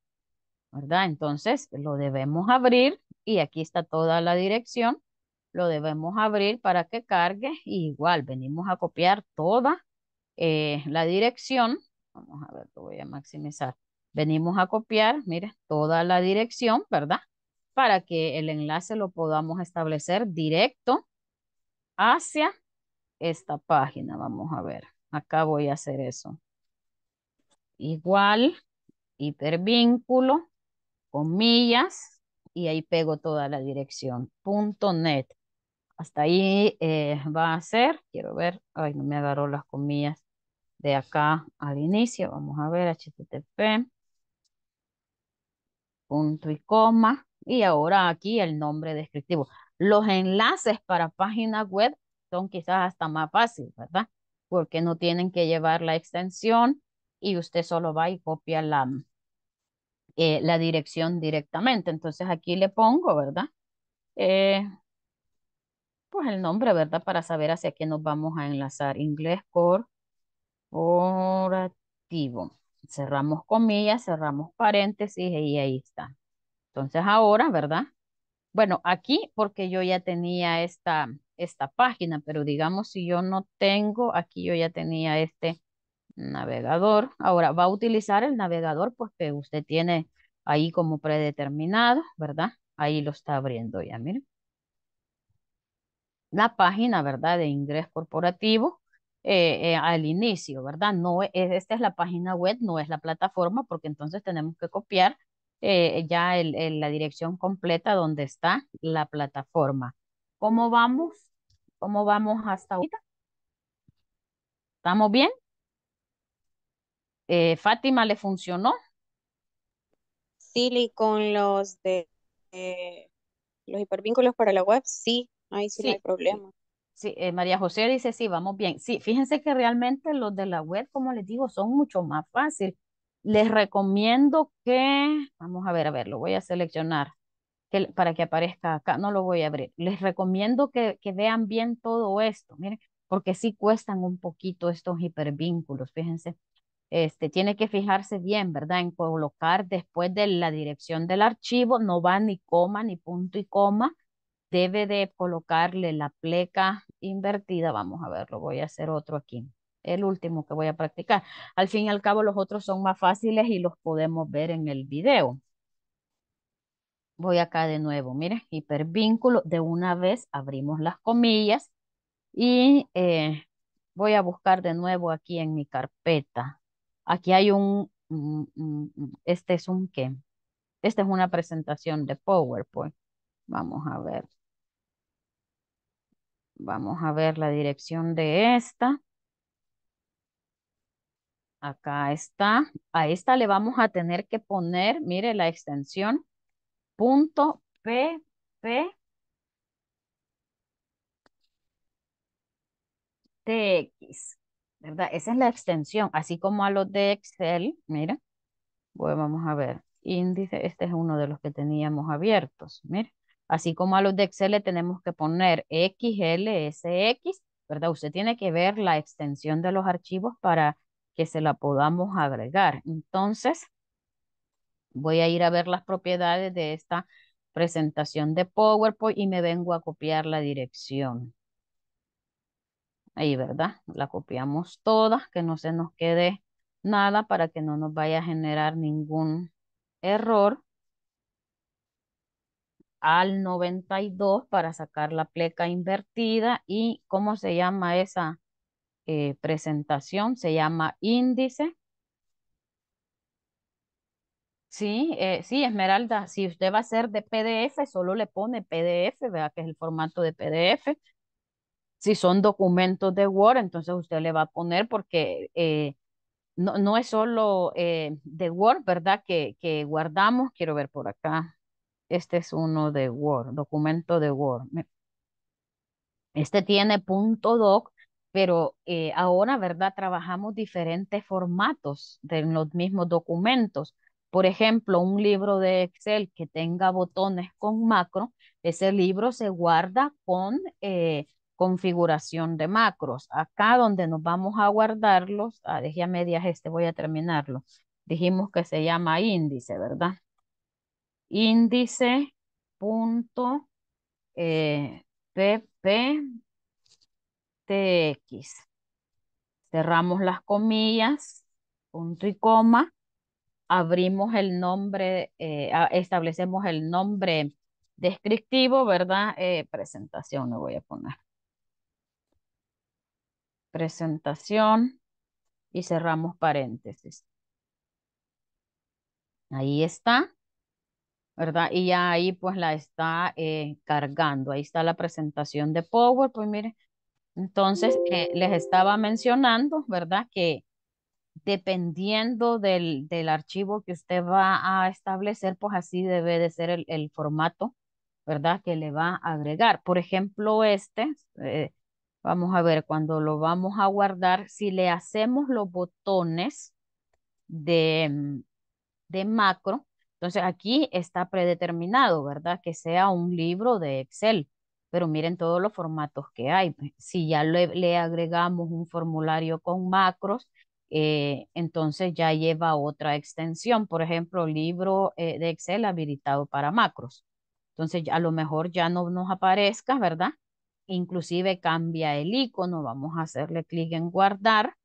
¿verdad? Entonces lo debemos abrir y aquí está toda la dirección. Lo debemos abrir para que cargue y igual venimos a copiar toda eh, la dirección. Vamos a ver, lo voy a maximizar. Venimos a copiar, mire, toda la dirección, ¿verdad? Para que el enlace lo podamos establecer directo hacia esta página. Vamos a ver, acá voy a hacer eso igual, hipervínculo, comillas, y ahí pego toda la dirección, punto net. Hasta ahí eh, va a ser, quiero ver, ay, no me agarró las comillas de acá al inicio, vamos a ver, http, punto y coma, y ahora aquí el nombre descriptivo. Los enlaces para páginas web son quizás hasta más fáciles, ¿verdad? Porque no tienen que llevar la extensión, y usted solo va y copia la, eh, la dirección directamente. Entonces aquí le pongo, ¿verdad? Eh, pues el nombre, ¿verdad? Para saber hacia qué nos vamos a enlazar. Inglés corporativo. Cerramos comillas, cerramos paréntesis y ahí está. Entonces ahora, ¿verdad? Bueno, aquí porque yo ya tenía esta, esta página, pero digamos si yo no tengo, aquí yo ya tenía este, navegador. Ahora va a utilizar el navegador pues que usted tiene ahí como predeterminado, ¿verdad? Ahí lo está abriendo ya, miren. La página, ¿verdad? De ingreso corporativo eh, eh, al inicio, ¿verdad? No e, es, esta es la página web, no es la plataforma, porque entonces tenemos que copiar eh, ya la dirección completa donde está la plataforma. ¿Cómo vamos? ¿Cómo vamos hasta ahorita? ¿Estamos bien? Eh, Fátima, ¿le funcionó? Sí, con los de los hipervínculos para la web, sí, ahí sí, no hay problema. Sí, eh, María José dice, sí, vamos bien. Sí, fíjense que realmente los de la web, como les digo, son mucho más fácil. Les recomiendo que, vamos a ver, a ver, lo voy a seleccionar que, para que aparezca acá, no lo voy a abrir. Les recomiendo que, que vean bien todo esto, miren, porque sí cuestan un poquito estos hipervínculos, fíjense. Este, tiene que fijarse bien, ¿verdad? En colocar después de la dirección del archivo, no va ni coma, ni punto y coma. Debe de colocarle la pleca invertida. Vamos a verlo, voy a hacer otro aquí. El último que voy a practicar. Al fin y al cabo, los otros son más fáciles y los podemos ver en el video. Voy acá de nuevo, miren, hipervínculo. De una vez abrimos las comillas y eh, voy a buscar de nuevo aquí en mi carpeta Aquí hay un, este es un qué. Esta es una presentación de PowerPoint. Vamos a ver. Vamos a ver la dirección de esta. Acá está. A esta le vamos a tener que poner, mire, la extensión punto TX. ¿verdad? Esa es la extensión, así como a los de Excel, mira, vamos a ver, índice, este es uno de los que teníamos abiertos, mira, así como a los de Excel le tenemos que poner XLSX, ¿verdad? Usted tiene que ver la extensión de los archivos para que se la podamos agregar. Entonces, voy a ir a ver las propiedades de esta presentación de PowerPoint y me vengo a copiar la dirección. Ahí, ¿verdad? La copiamos todas, que no se nos quede nada para que no nos vaya a generar ningún error. Al 92 para sacar la pleca invertida y ¿cómo se llama esa eh, presentación? Se llama índice. Sí, eh, sí, Esmeralda, si usted va a hacer de PDF, solo le pone PDF, vea que es el formato de PDF si son documentos de Word, entonces usted le va a poner porque eh, no, es solo eh, de Word, ¿verdad? Que, que guardamos. Quiero ver por acá. Este es uno de Word, documento de Word. Este tiene doc, pero eh, ahora, ¿verdad? Trabajamos diferentes formatos de los mismos documentos. Por ejemplo, un libro de Excel que tenga botones con macro, ese libro se guarda con configuración de macros. Acá donde nos vamos a guardarlos, a ah, dejé a medias este, voy a terminarlo. Dijimos que se llama índice, ¿verdad? Índice punto eh, pptx. Cerramos las comillas, punto y coma. Abrimos el nombre, eh, ah, establecemos el nombre descriptivo, ¿verdad? Eh, presentación lo voy a poner presentación y cerramos paréntesis. Ahí está, ¿verdad? Y ya ahí pues la está eh, cargando. Ahí está la presentación de Power, pues mire. Entonces, eh, les estaba mencionando, ¿verdad? Que dependiendo del, del, archivo que usted va a establecer, pues así debe de ser el, formato, ¿verdad? Que le va a agregar. Por ejemplo, este, eh, Vamos a ver, cuando lo vamos a guardar, si le hacemos los botones mm, de, macro, entonces aquí está predeterminado, ¿verdad? Que sea un libro de Excel, pero miren todos los formatos que hay. Pues, si ya le, agregamos un formulario con macros, eh, entonces ya lleva otra extensión, por ejemplo, libro eh, de Excel habilitado para macros. Entonces a lo mejor ya no nos aparezca, ¿verdad? Inclusive cambia el icono, vamos a hacerle clic en guardar.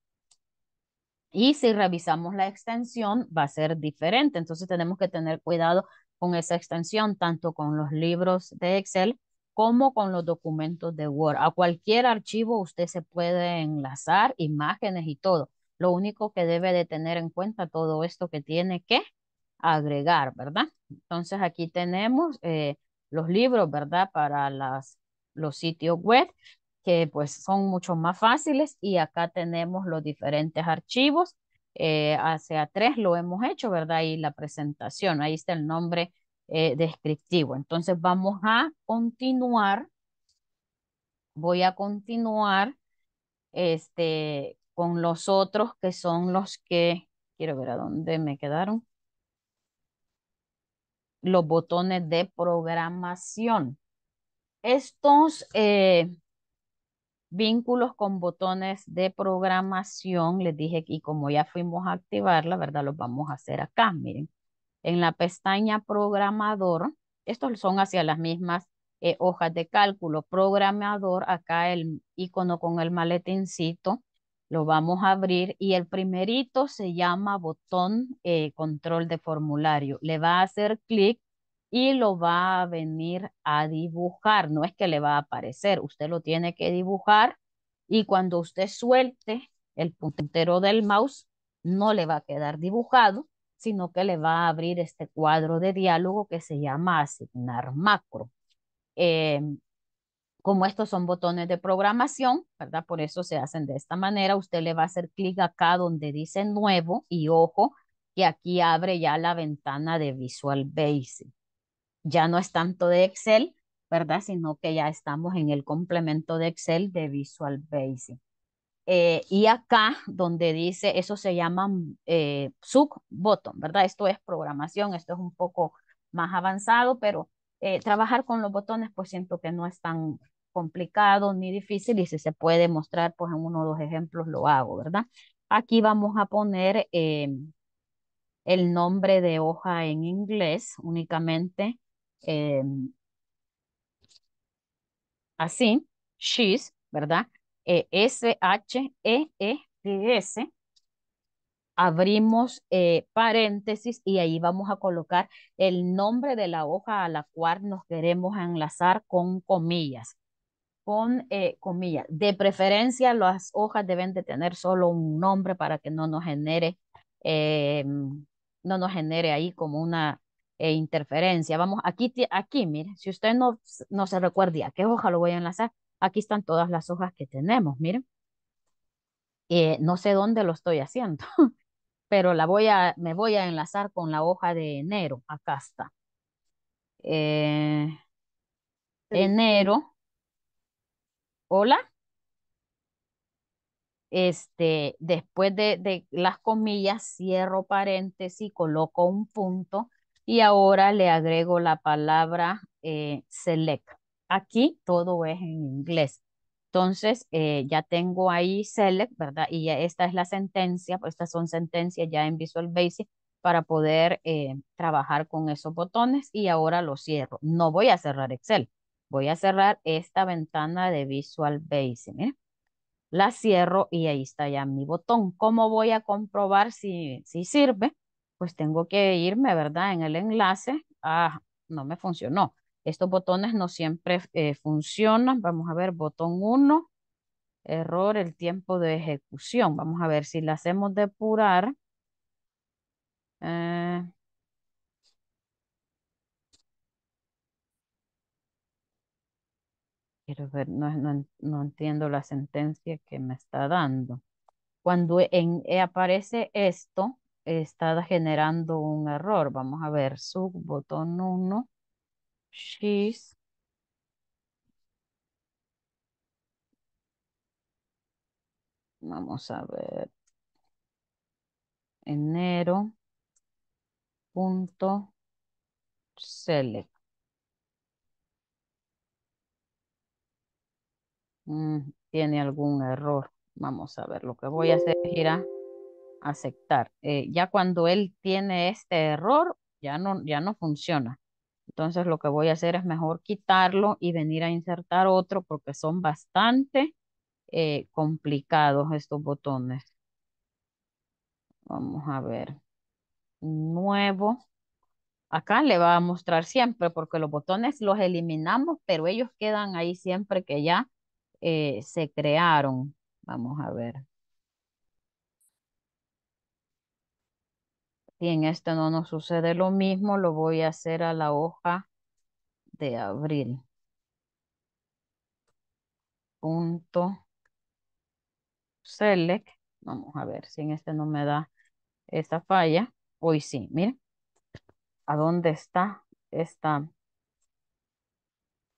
Y si revisamos la extensión, va a ser diferente. Entonces tenemos que tener cuidado con esa extensión, tanto con los libros de Excel como con los documentos de Word. A cualquier archivo usted se puede enlazar imágenes y todo. Lo único que debe de tener en cuenta todo esto que tiene que agregar, ¿verdad? Entonces aquí tenemos eh, los libros, ¿verdad? Para las los sitios web, que pues son mucho más fáciles y acá tenemos los diferentes archivos. Eh, hacia tres lo hemos hecho, ¿verdad? Y la presentación, ahí está el nombre eh, descriptivo. Entonces vamos a continuar. Voy a continuar este, con los otros que son los que, quiero ver a dónde me quedaron, los botones de programación. Estos eh, vínculos con botones de programación, les dije, que como ya fuimos a activar, la verdad, los vamos a hacer acá, miren. En la pestaña programador, estos son hacia las mismas eh, hojas de cálculo. Programador, acá el icono con el maletincito, lo vamos a abrir y el primerito se llama botón eh, control de formulario. Le va a hacer clic y lo va a venir a dibujar. No es que le va a aparecer, usted lo tiene que dibujar y cuando usted suelte el puntero del mouse, no le va a quedar dibujado, sino que le va a abrir este cuadro de diálogo que se llama asignar macro. Em, como estos son botones de programación, ¿verdad? Por eso se hacen de esta manera. Usted le va a hacer clic acá donde dice nuevo y ojo que aquí abre ya la ventana de Visual Basic ya no es tanto de Excel, ¿verdad? Sino que ya estamos en el complemento de Excel de Visual Basic. Eh, y acá donde dice, eso se llama eh, sub ¿verdad? Esto es programación, esto es un poco más avanzado, pero eh, trabajar con los botones pues siento que no es tan complicado ni difícil y si se puede mostrar pues en uno o dos ejemplos lo hago, ¿verdad? Aquí vamos a poner eh, el nombre de hoja en inglés únicamente Em, así, she's, ¿verdad? S-H-E-E-T-S. Eh, e e Abrimos eh, paréntesis y ahí vamos a colocar el nombre de la hoja a la cual nos queremos enlazar con comillas. Con eh, comillas. De preferencia, las hojas deben de tener solo un nombre para que no nos genere, em, no nos genere ahí como una e interferencia. Vamos, aquí, aquí, mire, si usted no, no se recuerda a qué hoja lo voy a enlazar, aquí están todas las hojas que tenemos, miren. Eh, no sé dónde lo estoy haciendo, [LAUGHS] pero la voy a, me voy a enlazar con la hoja de enero, acá está. Eh, enero. Hola. Este, después de, de las comillas, cierro paréntesis, coloco un punto y ahora le agrego la palabra eh, select. Aquí todo es en inglés. Entonces, eh, ya tengo ahí select, ¿verdad? Y ya esta es la sentencia, pues estas son sentencias ya en Visual Basic para poder eh, trabajar con esos botones y ahora lo cierro. No voy a cerrar Excel, voy a cerrar esta ventana de Visual Basic. La cierro y ahí está ya mi botón. ¿Cómo voy a comprobar si, si sirve? pues tengo que irme, ¿verdad? En el enlace. Ah, no me funcionó. Estos botones no siempre eh, funcionan. Vamos a ver, botón 1, error, el tiempo de ejecución. Vamos a ver si la hacemos depurar. Eh, quiero ver, no, entiendo la sentencia que me está dando. Cuando en, eh, aparece esto, está generando un error. Vamos a ver, sub, botón 1, Vamos a ver. Enero. Punto. Select. Mm, tiene algún error. Vamos a ver. Lo que voy a hacer es aceptar. Eh, ya cuando él tiene este error, ya no, ya no funciona. Entonces lo que voy a hacer es mejor quitarlo y venir a insertar otro porque son bastante eh, complicados estos botones. Vamos a ver. Nuevo. Acá le va a mostrar siempre porque los botones los eliminamos, pero ellos quedan ahí siempre que ya eh, se crearon. Vamos a ver. Si en este no nos sucede lo mismo, lo voy a hacer a la hoja de abril. Punto. Select. Vamos a ver si en este no me da esta falla. Hoy sí, miren. ¿A dónde está esta?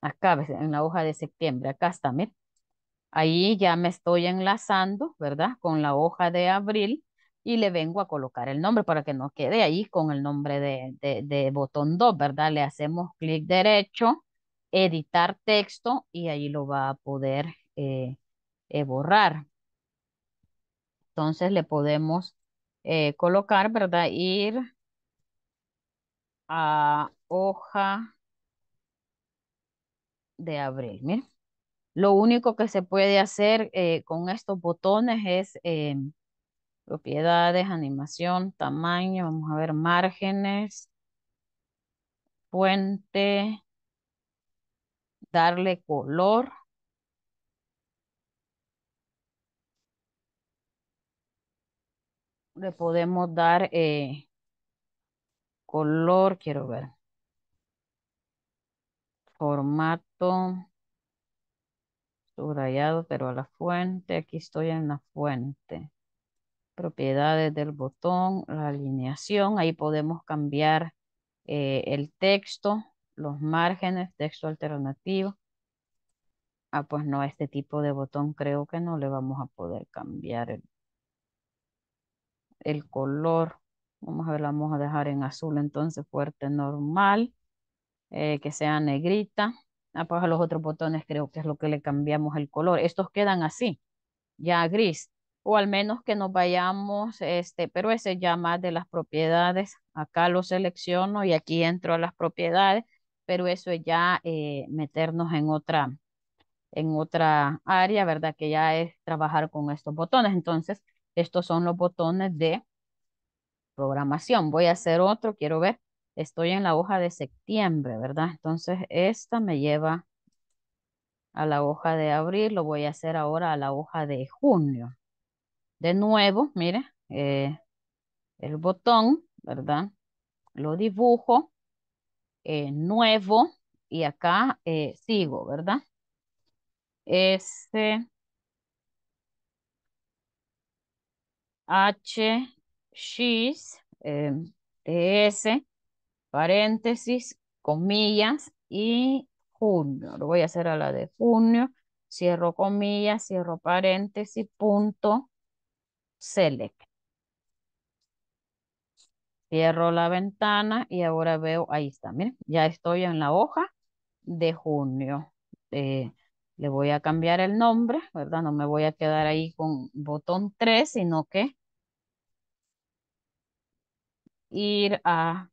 Acá, en la hoja de septiembre. Acá está, miren. Ahí ya me estoy enlazando, ¿verdad? Con la hoja de abril y le vengo a colocar el nombre para que no quede ahí con el nombre de, de, botón 2, ¿verdad? Le hacemos clic derecho, editar texto y ahí lo va a poder eh, eh, borrar. Entonces le podemos eh, colocar, ¿verdad? Ir a hoja de abril. Miren. Lo único que se puede hacer con estos botones es em, propiedades, animación, tamaño, vamos a ver márgenes, fuente, darle color. Le podemos dar eh, color, quiero ver. Formato subrayado, pero a la fuente, aquí estoy en la fuente propiedades del botón, la alineación, ahí podemos cambiar eh, el texto, los márgenes, texto alternativo. Ah, pues no, este tipo de botón creo que no le vamos a poder cambiar el, color. Vamos a ver, la vamos a dejar en azul entonces fuerte normal, eh, que sea negrita. Ah, pues a los otros botones creo que es lo que le cambiamos el color. Estos quedan así, ya gris o al menos que nos vayamos, este, pero ese ya más de las propiedades, acá lo selecciono y aquí entro a las propiedades, pero eso es ya eh, meternos en otra, en otra área, ¿verdad? Que ya es trabajar con estos botones. Entonces, estos son los botones de programación. Voy a hacer otro, quiero ver, estoy en la hoja de septiembre, ¿verdad? Entonces, esta me lleva a la hoja de abril, lo voy a hacer ahora a la hoja de junio de nuevo, mire, eh, el botón, ¿verdad? Lo dibujo, eh, nuevo, y acá eh, sigo, ¿verdad? S, este, H, X, em, S, paréntesis, comillas, y junio. Lo voy a hacer a la de junio, cierro comillas, cierro paréntesis, punto, select. Cierro la ventana y ahora veo, ahí está, miren, ya estoy en la hoja de junio. Eh, le voy a cambiar el nombre, ¿verdad? No me voy a quedar ahí con botón 3, sino que ir a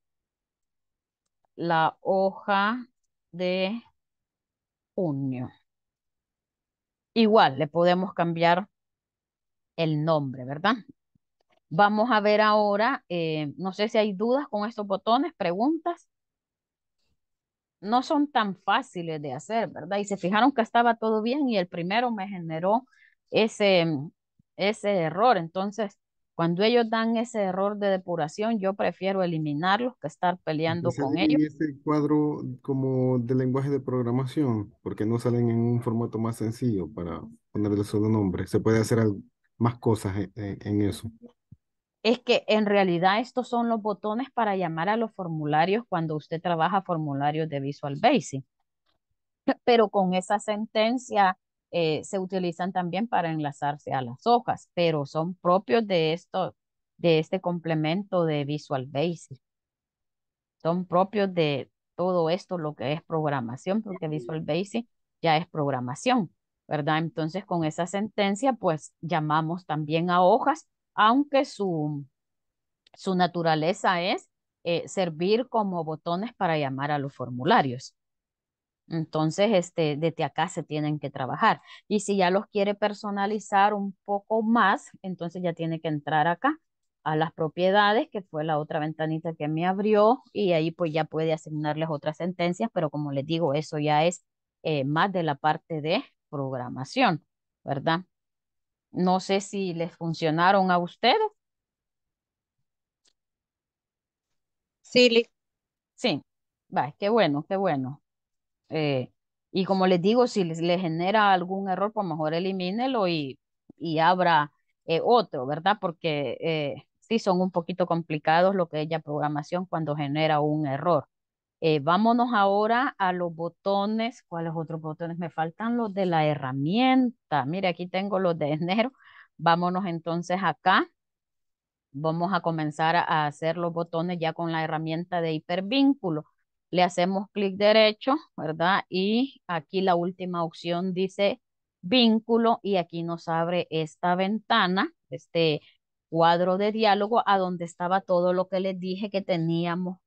la hoja de junio. Igual, le podemos cambiar el nombre, ¿verdad? Vamos a ver ahora, eh, no sé si hay dudas con estos botones, preguntas. No son tan fáciles de hacer, ¿verdad? Y se fijaron que estaba todo bien y el primero me generó ese, ese error. Entonces, cuando ellos dan ese error de depuración, yo prefiero eliminarlos que estar peleando con ellos. Ese cuadro como de lenguaje de programación, porque no salen en un formato más sencillo para ponerle solo nombre. Se puede hacer algo más cosas en, eso. Es que en realidad estos son los botones para llamar a los formularios cuando usted trabaja formularios de Visual Basic. Pero con esa sentencia eh, se utilizan también para enlazarse a las hojas, pero son propios de esto, de este complemento de Visual Basic. Son propios de todo esto, lo que es programación, porque Visual Basic ya es programación. ¿verdad? Entonces, con esa sentencia, pues llamamos también a hojas, aunque su, su naturaleza es eh, servir como botones para llamar a los formularios. Entonces, este, desde acá se tienen que trabajar. Y si ya los quiere personalizar un poco más, entonces ya tiene que entrar acá a las propiedades, que fue la otra ventanita que me abrió, y ahí pues ya puede asignarles otras sentencias, pero como les digo, eso ya es eh, más de la parte de programación, ¿verdad? No sé si les funcionaron a ustedes. Sí, Sí, va, qué bueno, qué bueno. Eh, y como les digo, si les, genera algún error, pues mejor elimínelo y, y abra eh, otro, ¿verdad? Porque eh, sí son un poquito complicados lo que es ya programación cuando genera un error. Eh, vámonos ahora a los botones. ¿Cuáles otros botones? Me faltan los de la herramienta. Mire, aquí tengo los de enero. Vámonos entonces acá. Vamos a comenzar a hacer los botones ya con la herramienta de hipervínculo. Le hacemos clic derecho, ¿verdad? Y aquí la última opción dice vínculo y aquí nos abre esta ventana, este cuadro de diálogo a donde estaba todo lo que les dije que teníamos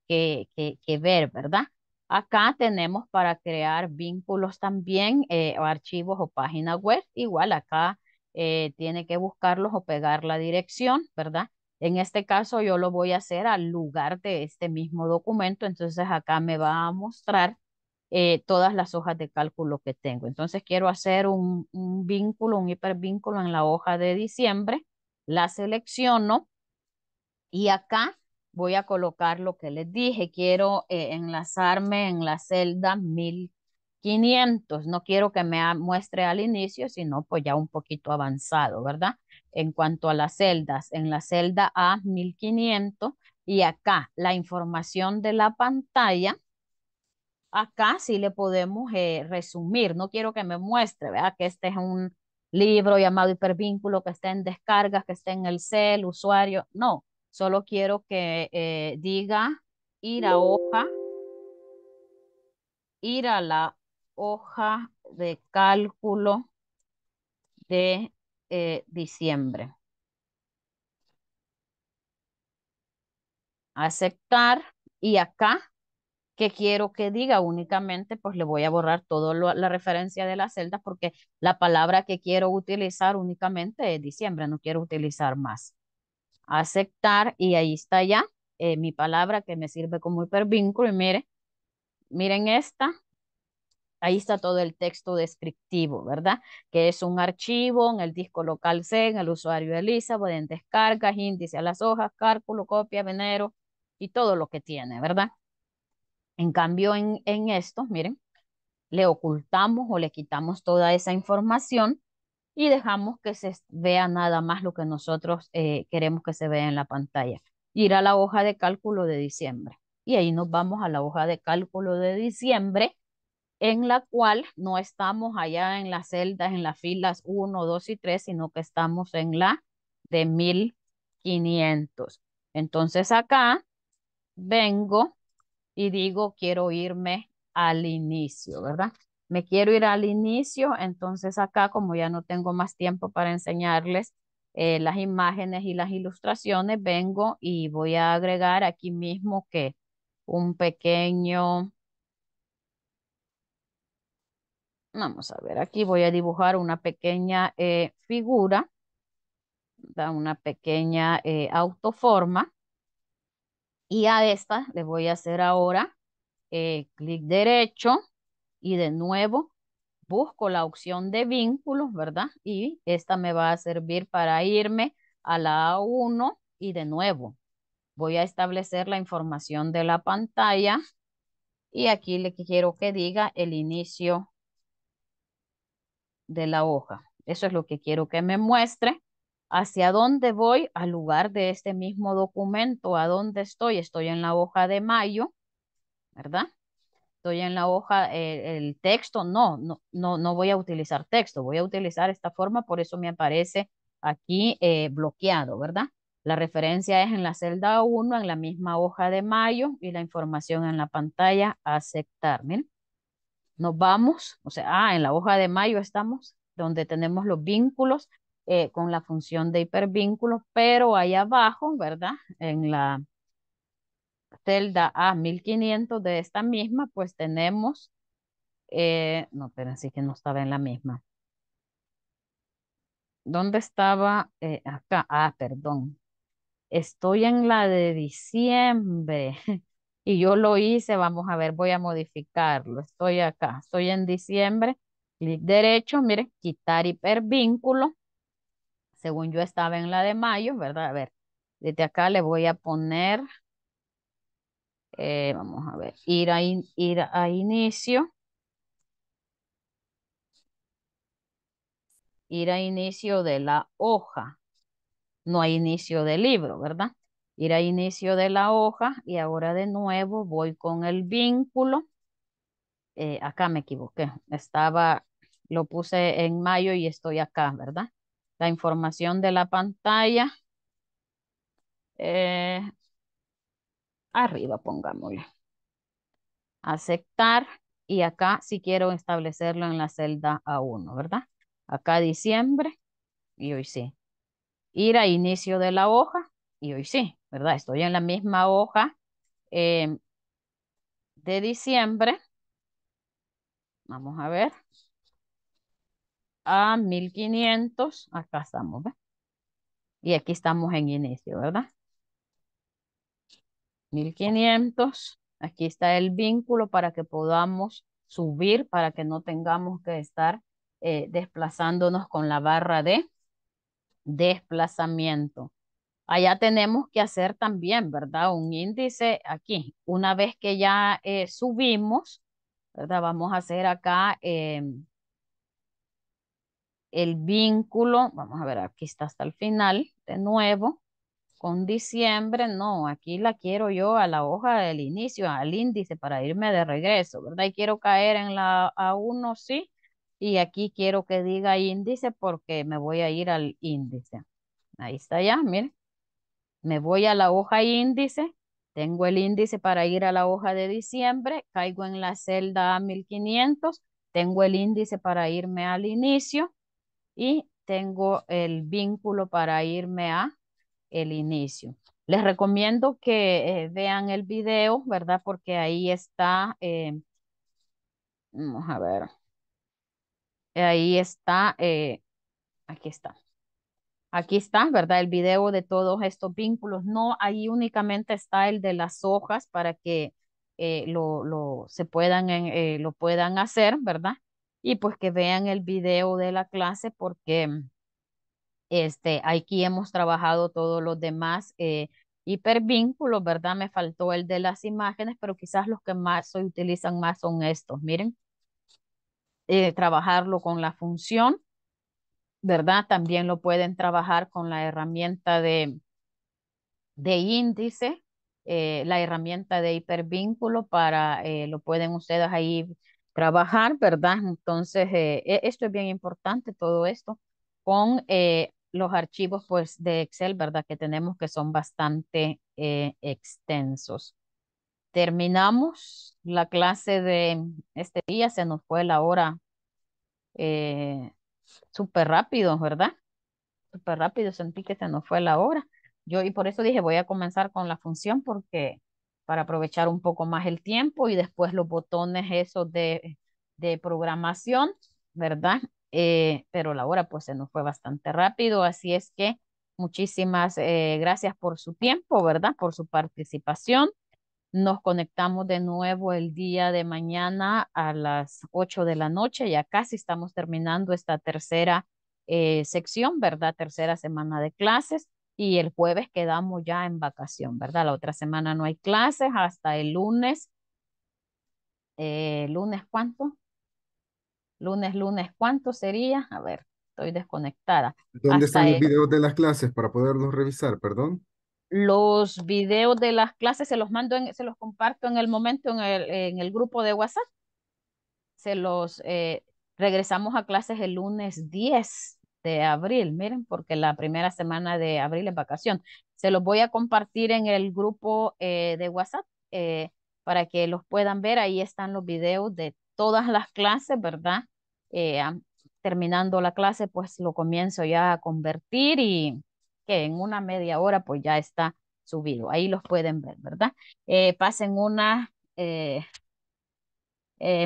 que, ver, ¿verdad? Acá tenemos para crear vínculos también, eh, o archivos o páginas web. Igual acá eh, tiene que buscarlos o pegar la dirección, ¿verdad? En este caso yo lo voy a hacer al lugar de este mismo documento. Entonces acá me va a mostrar eh, todas las hojas de cálculo que tengo. Entonces quiero hacer un, un vínculo, un hipervínculo en la hoja de diciembre. La selecciono y acá voy a colocar lo que les dije. Quiero eh, enlazarme en la celda 1500. No quiero que me muestre al inicio, sino pues ya un poquito avanzado, ¿verdad? En cuanto a las celdas, en la celda A 1500 y acá la información de la pantalla. Acá sí le podemos eh, resumir. No quiero que me muestre, ¿verdad? Que este es un libro llamado hipervínculo, que está en descargas, que esté en el cel, usuario. No, Solo quiero que eh, diga ir a hoja, ir a la hoja de cálculo de eh, diciembre. Aceptar y acá que quiero que diga únicamente, pues le voy a borrar toda la referencia de las celdas porque la palabra que quiero utilizar únicamente es diciembre, no quiero utilizar más aceptar y ahí está ya eh, mi palabra que me sirve como hipervínculo y mire, miren esta, ahí está todo el texto descriptivo, ¿verdad? Que es un archivo en el disco local C, en el usuario ELISA, pueden descargar, índice a las hojas, cálculo, copia, venero y todo lo que tiene, ¿verdad? En cambio, en, en estos, miren, le ocultamos o le quitamos toda esa información y dejamos que se vea nada más lo que nosotros eh, queremos que se vea en la pantalla. Ir a la hoja de cálculo de diciembre. Y ahí nos vamos a la hoja de cálculo de diciembre, en la cual no estamos allá en las celdas, en las filas 1, 2 y 3, sino que estamos en la de 1500. Entonces acá vengo y digo, quiero irme al inicio, ¿verdad? me quiero ir al inicio, entonces acá como ya no tengo más tiempo para enseñarles eh, las imágenes y las ilustraciones, vengo y voy a agregar aquí mismo que un pequeño... Vamos a ver, aquí voy a dibujar una pequeña eh, figura, una pequeña eh, autoforma. Y a esta le voy a hacer ahora clic derecho y de nuevo busco la opción de vínculos, ¿verdad? Y esta me va a servir para irme a la A1 y de nuevo voy a establecer la información de la pantalla y aquí le quiero que diga el inicio de la hoja. Eso es lo que quiero que me muestre. ¿Hacia dónde voy? Al lugar de este mismo documento. ¿A dónde estoy? Estoy en la hoja de mayo, ¿verdad? Estoy en la hoja eh, el, texto, no, no, no, voy a utilizar texto, voy a utilizar esta forma, por eso me aparece aquí eh, bloqueado, ¿verdad? La referencia es en la celda 1, en la misma hoja de mayo y la información en la pantalla aceptar. Miren, nos vamos, o sea, ah, en la hoja de mayo estamos, donde tenemos los vínculos eh, con la función de hipervínculo, pero ahí abajo, ¿verdad? En la celda A1500 ah, de esta misma, pues tenemos, eh, no, pero así que no estaba en la misma. ¿Dónde estaba? Eh, acá, ah, perdón. Estoy en la de diciembre [LAUGHS] y yo lo hice, vamos a ver, voy a modificarlo. Estoy acá, estoy en diciembre, clic derecho, mire, quitar hipervínculo. Según yo estaba en la de mayo, ¿verdad? A ver, desde acá le voy a poner eh, vamos a ver, ir a, ir a inicio. Ir a inicio de la hoja. No hay inicio del libro, ¿verdad? Ir a inicio de la hoja y ahora de nuevo voy con el vínculo. Eh, acá me equivoqué. Estaba, lo puse en mayo y estoy acá, ¿verdad? La información de la pantalla. Eh, arriba pongámoslo, Aceptar y acá si quiero establecerlo en la celda A1, ¿verdad? Acá diciembre y hoy sí. Ir a inicio de la hoja y hoy sí, ¿verdad? Estoy en la misma hoja em, de diciembre. Vamos a ver. A 1500, acá estamos, ¿verdad? Y aquí estamos en inicio, ¿verdad? 1500. Aquí está el vínculo para que podamos subir, para que no tengamos que estar eh, desplazándonos con la barra de desplazamiento. Allá tenemos que hacer también, ¿verdad? Un índice aquí. Una vez que ya eh, subimos, ¿verdad? Vamos a hacer acá eh, el vínculo. Vamos a ver, aquí está hasta el final de nuevo con diciembre, no, aquí la quiero yo a la hoja del inicio, al índice para irme de regreso, ¿verdad? Y quiero caer en la A1, sí, y aquí quiero que diga índice porque me voy a ir al índice. Ahí está ya, miren. Me voy a la hoja índice, tengo el índice para ir a la hoja de diciembre, caigo en la celda A1500, tengo el índice para irme al inicio y tengo el vínculo para irme a el inicio. Les recomiendo que eh, vean el video, ¿verdad? Porque ahí está, eh, vamos a ver, ahí está, eh, aquí está. Aquí está, ¿verdad? El video de todos estos vínculos. No, ahí únicamente está el de las hojas para que lo, lo, se puedan, lo puedan hacer, ¿verdad? Y pues que vean el video de la clase porque este, aquí hemos trabajado todos los demás eh, hipervínculos, ¿verdad? Me faltó el de las imágenes, pero quizás los que más se utilizan más son estos, miren. Eh, trabajarlo con la función, ¿verdad? También lo pueden trabajar con la herramienta de, de índice, eh, la herramienta de hipervínculo para, lo pueden ustedes ahí trabajar, ¿verdad? Entonces, e-, esto es bien importante, todo esto, con los archivos pues de Excel, ¿verdad? Que tenemos que son bastante eh, extensos. Terminamos la clase de este día, se nos fue la hora eh, súper rápido, ¿verdad? Súper rápido, sentí que se nos fue la hora. Yo y por eso dije voy a comenzar con la función porque para aprovechar un poco más el tiempo y después los botones esos de, de programación, ¿verdad? Eh, pero la hora pues se nos fue bastante rápido, así es que muchísimas eh, gracias por su tiempo, ¿verdad? Por su participación. Nos conectamos de nuevo el día de mañana a las 8 de la noche, ya casi estamos terminando esta tercera eh, sección, ¿verdad? Tercera semana de clases y el jueves quedamos ya en vacación, ¿verdad? La otra semana no hay clases hasta el lunes. ¿Lunes cuánto? Lunes, lunes, ¿cuánto sería? A ver, estoy desconectada. ¿Dónde están los videos de las clases para poderlos revisar, perdón? Los videos de las clases se los mando, en, se los comparto en el momento en el, en el grupo de WhatsApp. Se los eh, regresamos a clases el lunes 10 de abril, miren, porque la primera semana de abril es vacación. Se los voy a compartir en el grupo eh, de WhatsApp eh, para que los puedan ver. Ahí están los videos de todas las clases, ¿verdad? Eh, terminando la clase, pues lo comienzo ya a convertir y que en una media hora pues ya está subido. Ahí los pueden ver, ¿verdad? Eh, pasen una... Eh,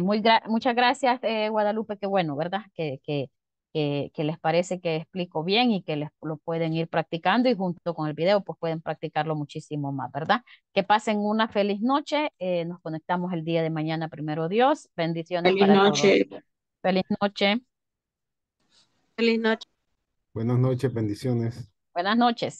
muy muchas gracias, Guadalupe, que bueno, ¿verdad? Que, que, que, les parece que explico bien y que les lo pueden ir practicando y junto con el video pues pueden practicarlo muchísimo más, ¿verdad? Que pasen una feliz noche, nos conectamos el día de mañana, primero Dios, bendiciones. para noche. Feliz noche. Feliz noche. Buenas noches, bendiciones. Buenas noches.